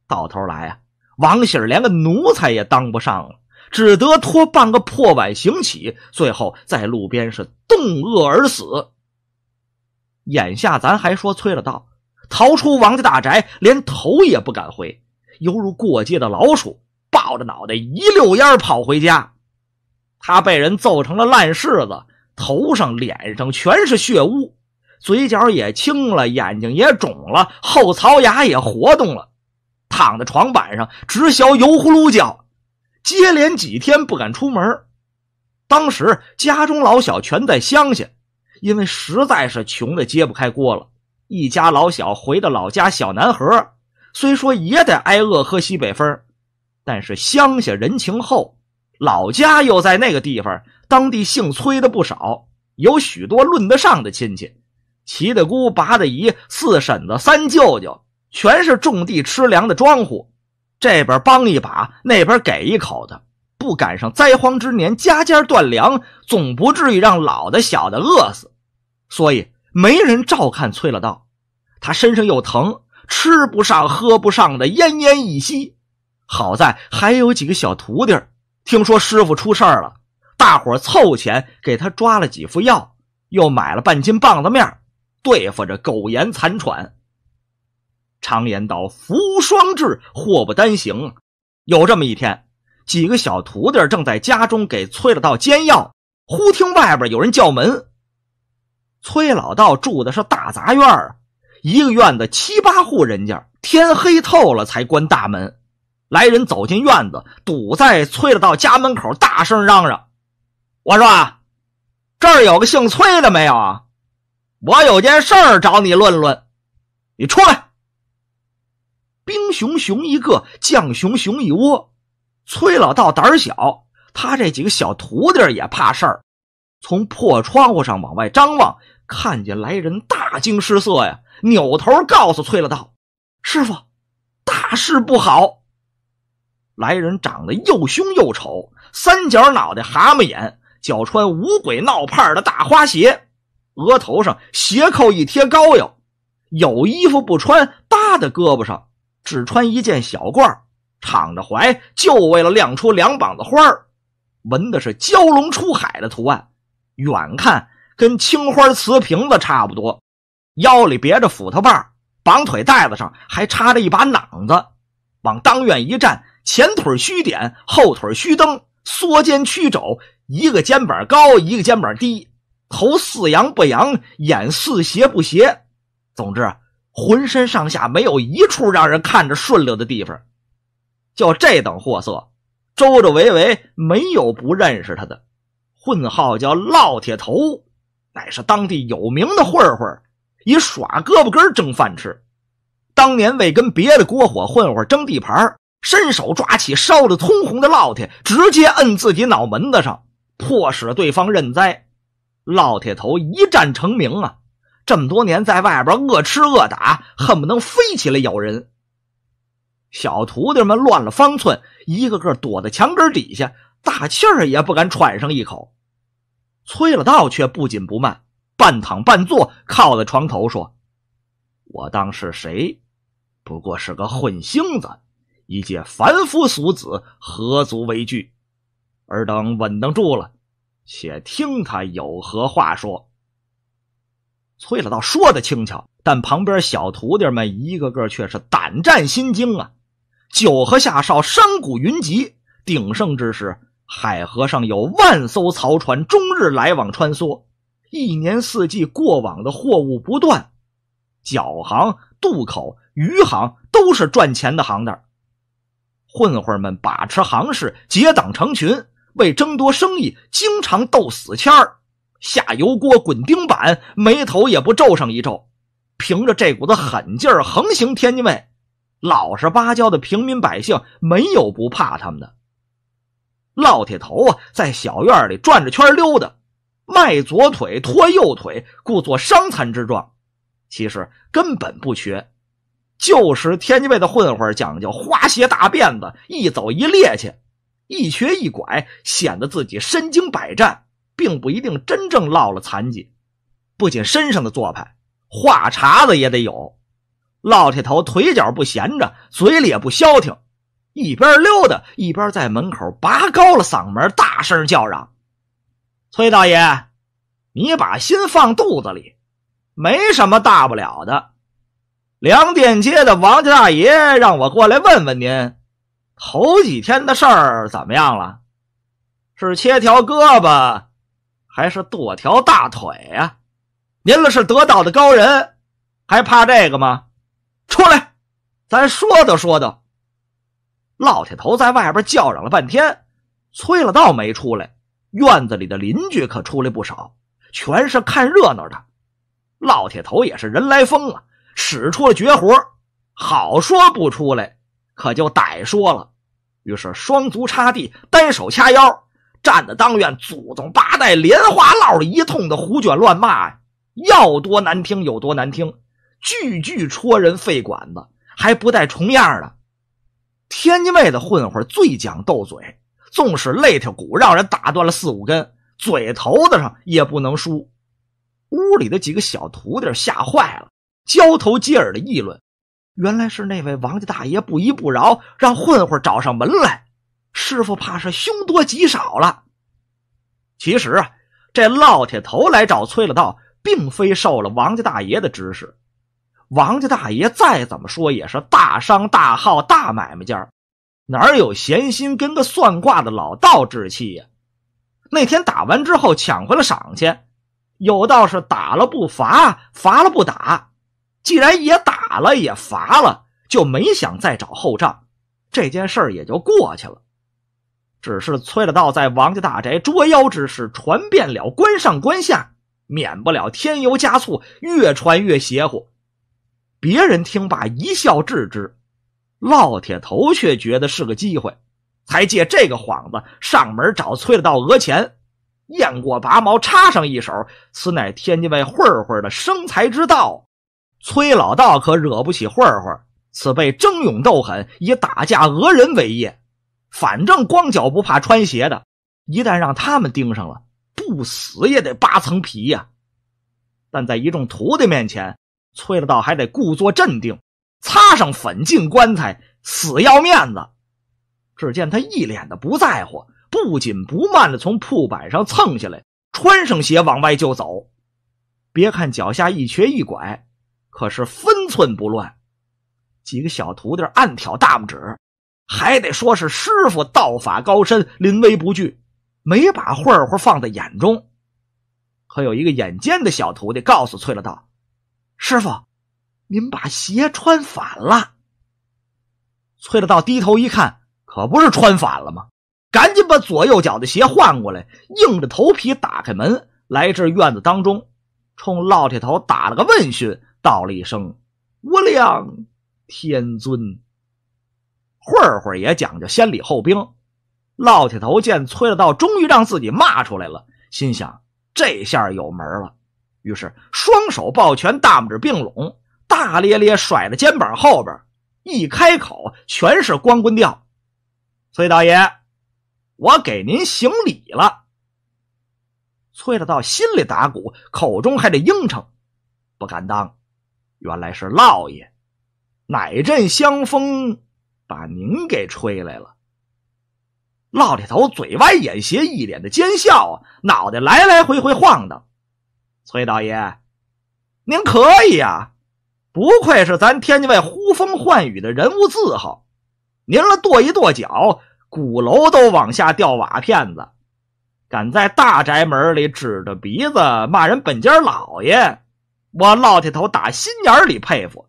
S1: 到头来啊，王喜连个奴才也当不上了，只得拖半个破碗行乞，最后在路边是冻饿而死。眼下咱还说崔了道。逃出王家大宅，连头也不敢回，犹如过街的老鼠，抱着脑袋一溜烟跑回家。他被人揍成了烂柿子，头上、脸上全是血污，嘴角也青了，眼睛也肿了，后槽牙也活动了，躺在床板上直嚼油葫芦叫，接连几天不敢出门。当时家中老小全在乡下，因为实在是穷的揭不开锅了。一家老小回到老家小南河，虽说也得挨饿喝西北风，但是乡下人情厚，老家又在那个地方，当地姓崔的不少，有许多论得上的亲戚，七大姑八大姨、四婶子三舅舅，全是种地吃粮的庄户，这边帮一把，那边给一口的，不赶上灾荒之年，家家断粮，总不至于让老的小的饿死，所以。没人照看崔了道，他身上又疼，吃不上喝不上的，奄奄一息。好在还有几个小徒弟，听说师傅出事儿了，大伙凑钱给他抓了几副药，又买了半斤棒子面，对付着苟延残喘。常言道，福无双至，祸不单行。有这么一天，几个小徒弟正在家中给崔了道煎药，忽听外边有人叫门。崔老道住的是大杂院儿，一个院子七八户人家，天黑透了才关大门。来人走进院子，堵在崔老道家门口，大声嚷嚷：“我说，啊，这儿有个姓崔的没有啊？我有件事儿找你论论，你出来。”兵熊熊一个，将熊熊一窝。崔老道胆小，他这几个小徒弟也怕事儿。从破窗户上往外张望，看见来人大惊失色呀，扭头告诉崔了道：“师傅，大事不好！来人长得又凶又丑，三角脑袋、蛤蟆眼，脚穿五鬼闹盼的大花鞋，额头上斜扣一贴膏药，有衣服不穿，搭在胳膊上，只穿一件小褂敞着怀，就为了亮出两膀子花纹的是蛟龙出海的图案。”远看跟青花瓷瓶子差不多，腰里别着斧头把，绑腿带子上还插着一把攮子，往当院一站，前腿虚点，后腿虚蹬，缩肩曲肘，一个肩膀高，一个肩膀低，头似扬不扬，眼似斜不斜，总之浑身上下没有一处让人看着顺溜的地方。就这等货色，周周围围没有不认识他的。混号叫烙铁头，乃是当地有名的混混，以耍胳膊根儿争饭吃。当年为跟别的锅火混混争地盘伸手抓起烧得通红的烙铁，直接摁自己脑门子上，迫使对方认栽。烙铁头一战成名啊！这么多年在外边饿吃饿打，恨不能飞起来咬人。小徒弟们乱了方寸，一个个躲在墙根底下。大气儿也不敢喘上一口，崔老道却不紧不慢，半躺半坐，靠在床头说：“我当是谁，不过是个混星子，一介凡夫俗子，何足为惧？尔等稳当住了，且听他有何话说。”崔老道说的轻巧，但旁边小徒弟们一个个却是胆战心惊啊！九和下少，山谷云集，鼎盛之时。海河上有万艘漕船，终日来往穿梭，一年四季过往的货物不断。脚行、渡口、渔行都是赚钱的行当，混混们把持行市，结党成群，为争夺生意，经常斗死签儿、下油锅、滚钉板，眉头也不皱上一皱。凭着这股子狠劲儿，横行天津卫，老实巴交的平民百姓没有不怕他们的。烙铁头啊，在小院里转着圈溜达，迈左腿拖右腿，故作伤残之状。其实根本不瘸，就是天津卫的混混讲究花鞋大辫子，一走一趔趄，一瘸一拐，显得自己身经百战，并不一定真正落了残疾。不仅身上的做派，话茬子也得有。烙铁头腿脚不闲着，嘴里也不消停。一边溜达，一边在门口拔高了嗓门，大声叫嚷：“崔大爷，你把心放肚子里，没什么大不了的。粮店街的王家大爷让我过来问问您，头几天的事儿怎么样了？是切条胳膊，还是剁条大腿呀？您了是得道的高人，还怕这个吗？出来，咱说道说道。”老铁头在外边叫嚷了半天，催了倒没出来。院子里的邻居可出来不少，全是看热闹的。老铁头也是人来疯了，使出了绝活好说不出来，可就歹说了。于是双足插地，单手掐腰，站在当院，祖宗八代莲花里一通的胡卷乱骂呀，要多难听有多难听，句句戳人肺管子，还不带重样的。天津卫的混混最讲斗嘴，纵使肋条骨让人打断了四五根，嘴头子上也不能输。屋里的几个小徒弟吓坏了，交头接耳的议论：原来是那位王家大爷不依不饶，让混混找上门来，师傅怕是凶多吉少了。其实啊，这烙铁头来找崔老道，并非受了王家大爷的指使。王家大爷再怎么说也是大商大号大买卖家，哪有闲心跟个算卦的老道置气呀？那天打完之后抢回了赏钱，有道是打了不罚，罚了不打。既然也打了也罚了，就没想再找后账，这件事也就过去了。只是崔老道在王家大宅捉妖之事传遍了官上官下，免不了添油加醋，越传越邪乎。别人听罢一笑置之，烙铁头却觉得是个机会，才借这个幌子上门找崔老道讹钱，雁过拔毛插上一手，此乃天津卫混混的生财之道。崔老道可惹不起混混，此辈争勇斗狠，以打架讹人为业，反正光脚不怕穿鞋的，一旦让他们盯上了，不死也得扒层皮呀。但在一众徒弟面前。崔了道还得故作镇定，擦上粉进棺材，死要面子。只见他一脸的不在乎，不紧不慢的从铺板上蹭下来，穿上鞋往外就走。别看脚下一瘸一拐，可是分寸不乱。几个小徒弟暗挑大拇指，还得说是师傅道法高深，临危不惧，没把混混放在眼中。可有一个眼尖的小徒弟告诉崔了道。师傅，您把鞋穿反了。崔大道低头一看，可不是穿反了吗？赶紧把左右脚的鞋换过来，硬着头皮打开门，来这院子当中，冲烙铁头打了个问讯，道了一声“无量天尊”。混慧混也讲究先礼后兵。烙铁头见崔大道终于让自己骂出来了，心想这下有门了。于是双手抱拳，大拇指并拢，大咧咧甩在肩膀后边，一开口全是光棍调。崔大爷，我给您行礼了。崔大道心里打鼓，口中还得应承，不敢当。原来是老爷，哪阵香风把您给吹来了？老铁头嘴歪眼斜，一脸的奸笑，脑袋来来回回晃荡。崔大爷，您可以呀，不愧是咱天津卫呼风唤雨的人物字号。您了跺一跺脚，鼓楼都往下掉瓦片子。敢在大宅门里指着鼻子骂人本家老爷，我老铁头打心眼里佩服。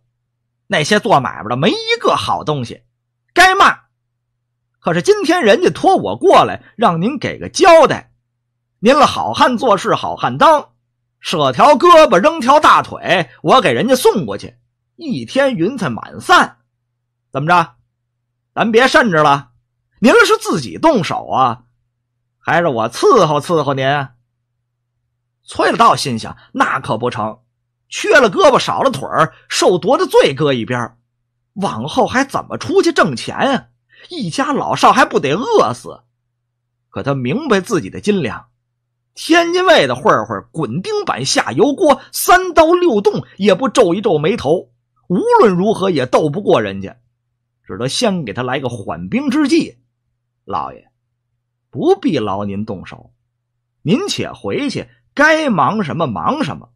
S1: 那些做买卖的没一个好东西，该骂。可是今天人家托我过来，让您给个交代。您了好汉做事好汉当。舍条胳膊扔条大腿，我给人家送过去。一天云彩满散，怎么着？咱别慎着了。您是自己动手啊，还是我伺候伺候您？崔老道心想：那可不成，缺了胳膊少了腿受多的罪搁一边，往后还怎么出去挣钱啊？一家老少还不得饿死？可他明白自己的斤两。天津卫的混混，滚钉板下油锅，三刀六洞也不皱一皱眉头，无论如何也斗不过人家，只得先给他来个缓兵之计。老爷，不必劳您动手，您且回去该忙什么忙什么。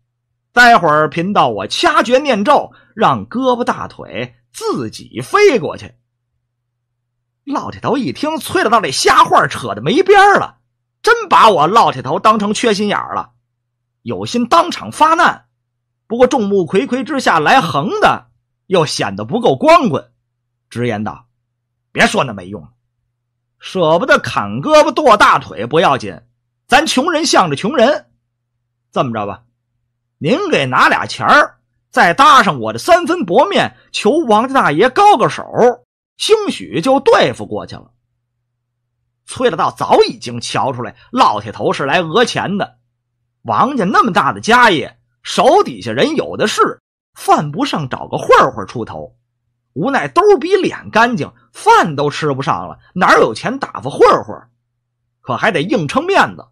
S1: 待会儿贫道我掐诀念咒，让胳膊大腿自己飞过去。老铁头一听，崔老道这瞎话扯的没边了。真把我烙铁头当成缺心眼了，有心当场发难，不过众目睽睽之下来横的又显得不够光棍，直言道：“别说那没用了，舍不得砍胳膊剁大腿不要紧，咱穷人向着穷人，这么着吧，您给拿俩钱儿，再搭上我的三分薄面，求王家大爷高个手，兴许就对付过去了。”崔老道早已经瞧出来，老铁头是来讹钱的。王家那么大的家业，手底下人有的是，犯不上找个混混出头。无奈兜比脸干净，饭都吃不上了，哪有钱打发混混？可还得硬撑面子。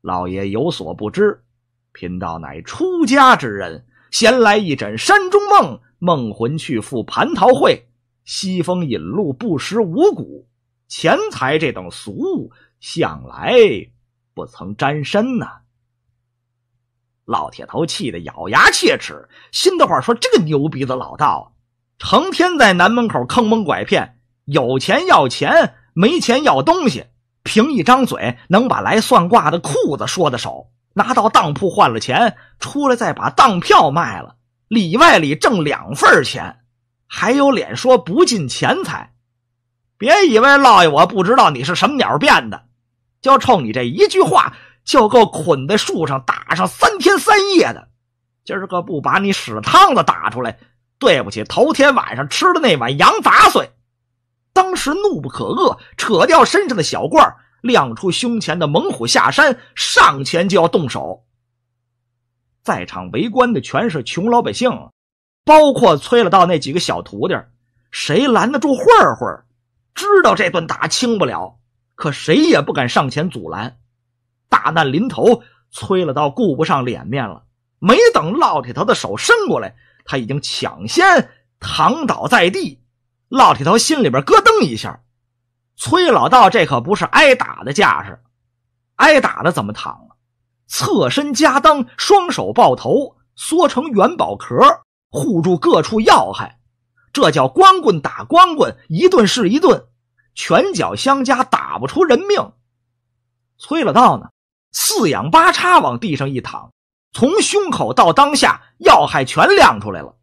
S1: 老爷有所不知，贫道乃出家之人，闲来一枕山中梦，梦魂去赴蟠桃会，西风引路不识五谷。钱财这等俗物，向来不曾沾身呐。老铁头气得咬牙切齿，心的话说：“这个牛鼻子老道，成天在南门口坑蒙拐骗，有钱要钱，没钱要东西，凭一张嘴能把来算卦的裤子说的手，拿到当铺换了钱，出来再把当票卖了，里外里挣两份钱，还有脸说不进钱财。”别以为老爷我不知道你是什么鸟变的，就冲你这一句话就够捆在树上打上三天三夜的。今儿个不把你屎汤子打出来，对不起头天晚上吃的那碗羊杂碎。当时怒不可遏，扯掉身上的小褂，亮出胸前的猛虎下山，上前就要动手。在场围观的全是穷老百姓，包括崔老道那几个小徒弟，谁拦得住混混？知道这顿打轻不了，可谁也不敢上前阻拦。大难临头，崔老道顾不上脸面了。没等烙铁头的手伸过来，他已经抢先躺倒在地。烙铁头心里边咯噔一下，崔老道这可不是挨打的架势，挨打的怎么躺？侧身夹裆，双手抱头，缩成元宝壳，护住各处要害。这叫光棍打光棍，一顿是一顿，拳脚相加打不出人命。崔了道呢，四仰八叉往地上一躺，从胸口到裆下要害全亮出来了。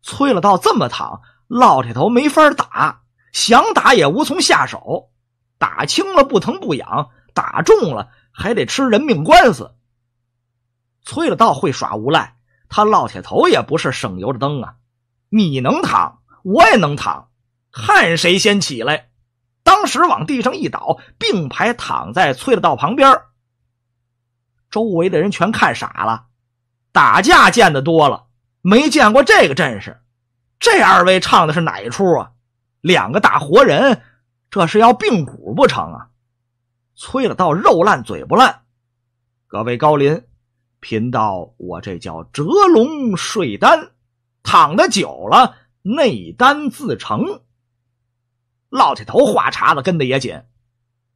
S1: 崔了道这么躺，烙铁头没法打，想打也无从下手，打轻了不疼不痒，打重了还得吃人命官司。崔了道会耍无赖，他烙铁头也不是省油的灯啊。你能躺，我也能躺，看谁先起来。当时往地上一倒，并排躺在崔了道旁边，周围的人全看傻了。打架见得多了，没见过这个阵势。这二位唱的是哪一出啊？两个大活人，这是要并骨不成啊？崔了道肉烂嘴不烂，各位高邻，贫道我这叫折龙睡丹。躺得久了，内丹自成。老铁头话茬子跟的也紧。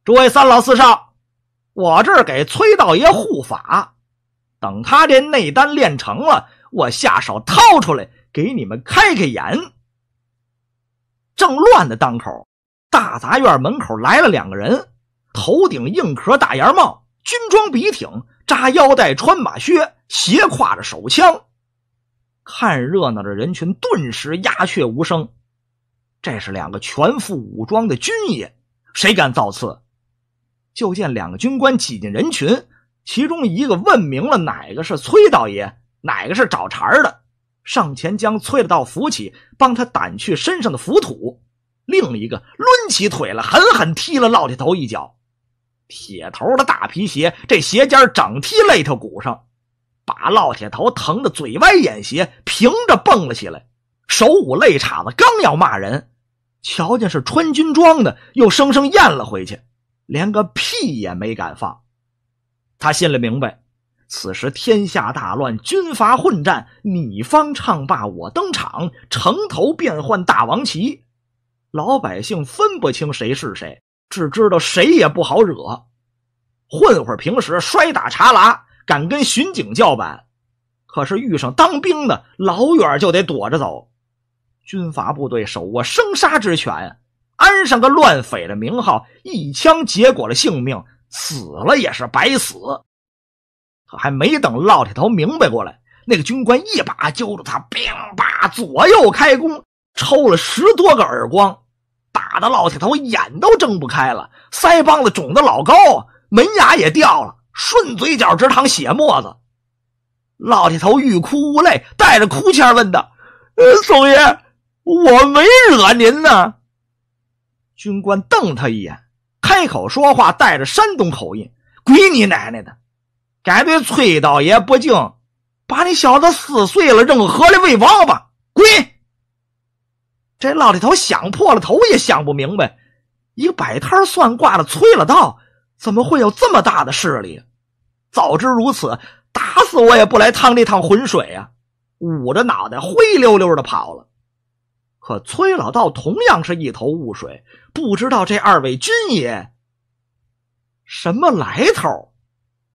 S1: 诸位三老四少，我这儿给崔道爷护法，等他这内丹练成了，我下手掏出来给你们开开眼。正乱的当口，大杂院门口来了两个人，头顶硬壳大檐帽，军装笔挺，扎腰带，穿马靴，斜挎着手枪。看热闹的人群顿时鸦雀无声。这是两个全副武装的军爷，谁敢造次？就见两个军官挤进人群，其中一个问明了哪个是崔道爷，哪个是找茬的，上前将崔大道扶起，帮他掸去身上的浮土。另一个抡起腿来，狠狠踢了烙铁头一脚，铁头的大皮鞋，这鞋尖整踢肋条骨上。把烙铁头疼得嘴歪眼斜，平着蹦了起来，手舞泪叉子，刚要骂人，瞧见是穿军装的，又生生咽了回去，连个屁也没敢放。他心里明白，此时天下大乱，军阀混战，你方唱罢我登场，城头变换大王旗，老百姓分不清谁是谁，只知道谁也不好惹。混混平时摔打查拉。敢跟巡警叫板，可是遇上当兵的，老远就得躲着走。军阀部队手握生杀之权，安上个乱匪的名号，一枪结果了性命，死了也是白死。可还没等烙铁头明白过来，那个军官一把揪住他，乒吧左右开弓，抽了十多个耳光，打的烙铁头眼都睁不开了，腮帮子肿的老高，门牙也掉了。顺嘴角直淌血沫子，老李头欲哭无泪，带着哭腔问道：“呃，宋爷，我没惹您呢。”军官瞪他一眼，开口说话带着山东口音：“鬼你奶奶的！敢对崔道爷不敬，把你小子撕碎了扔河里喂王八！滚！”这老李头想破了头也想不明白，一个摆摊算卦的崔了道，怎么会有这么大的势力？早知如此，打死我也不来趟这趟浑水呀！捂着脑袋灰溜溜的跑了。可崔老道同样是一头雾水，不知道这二位军爷什么来头。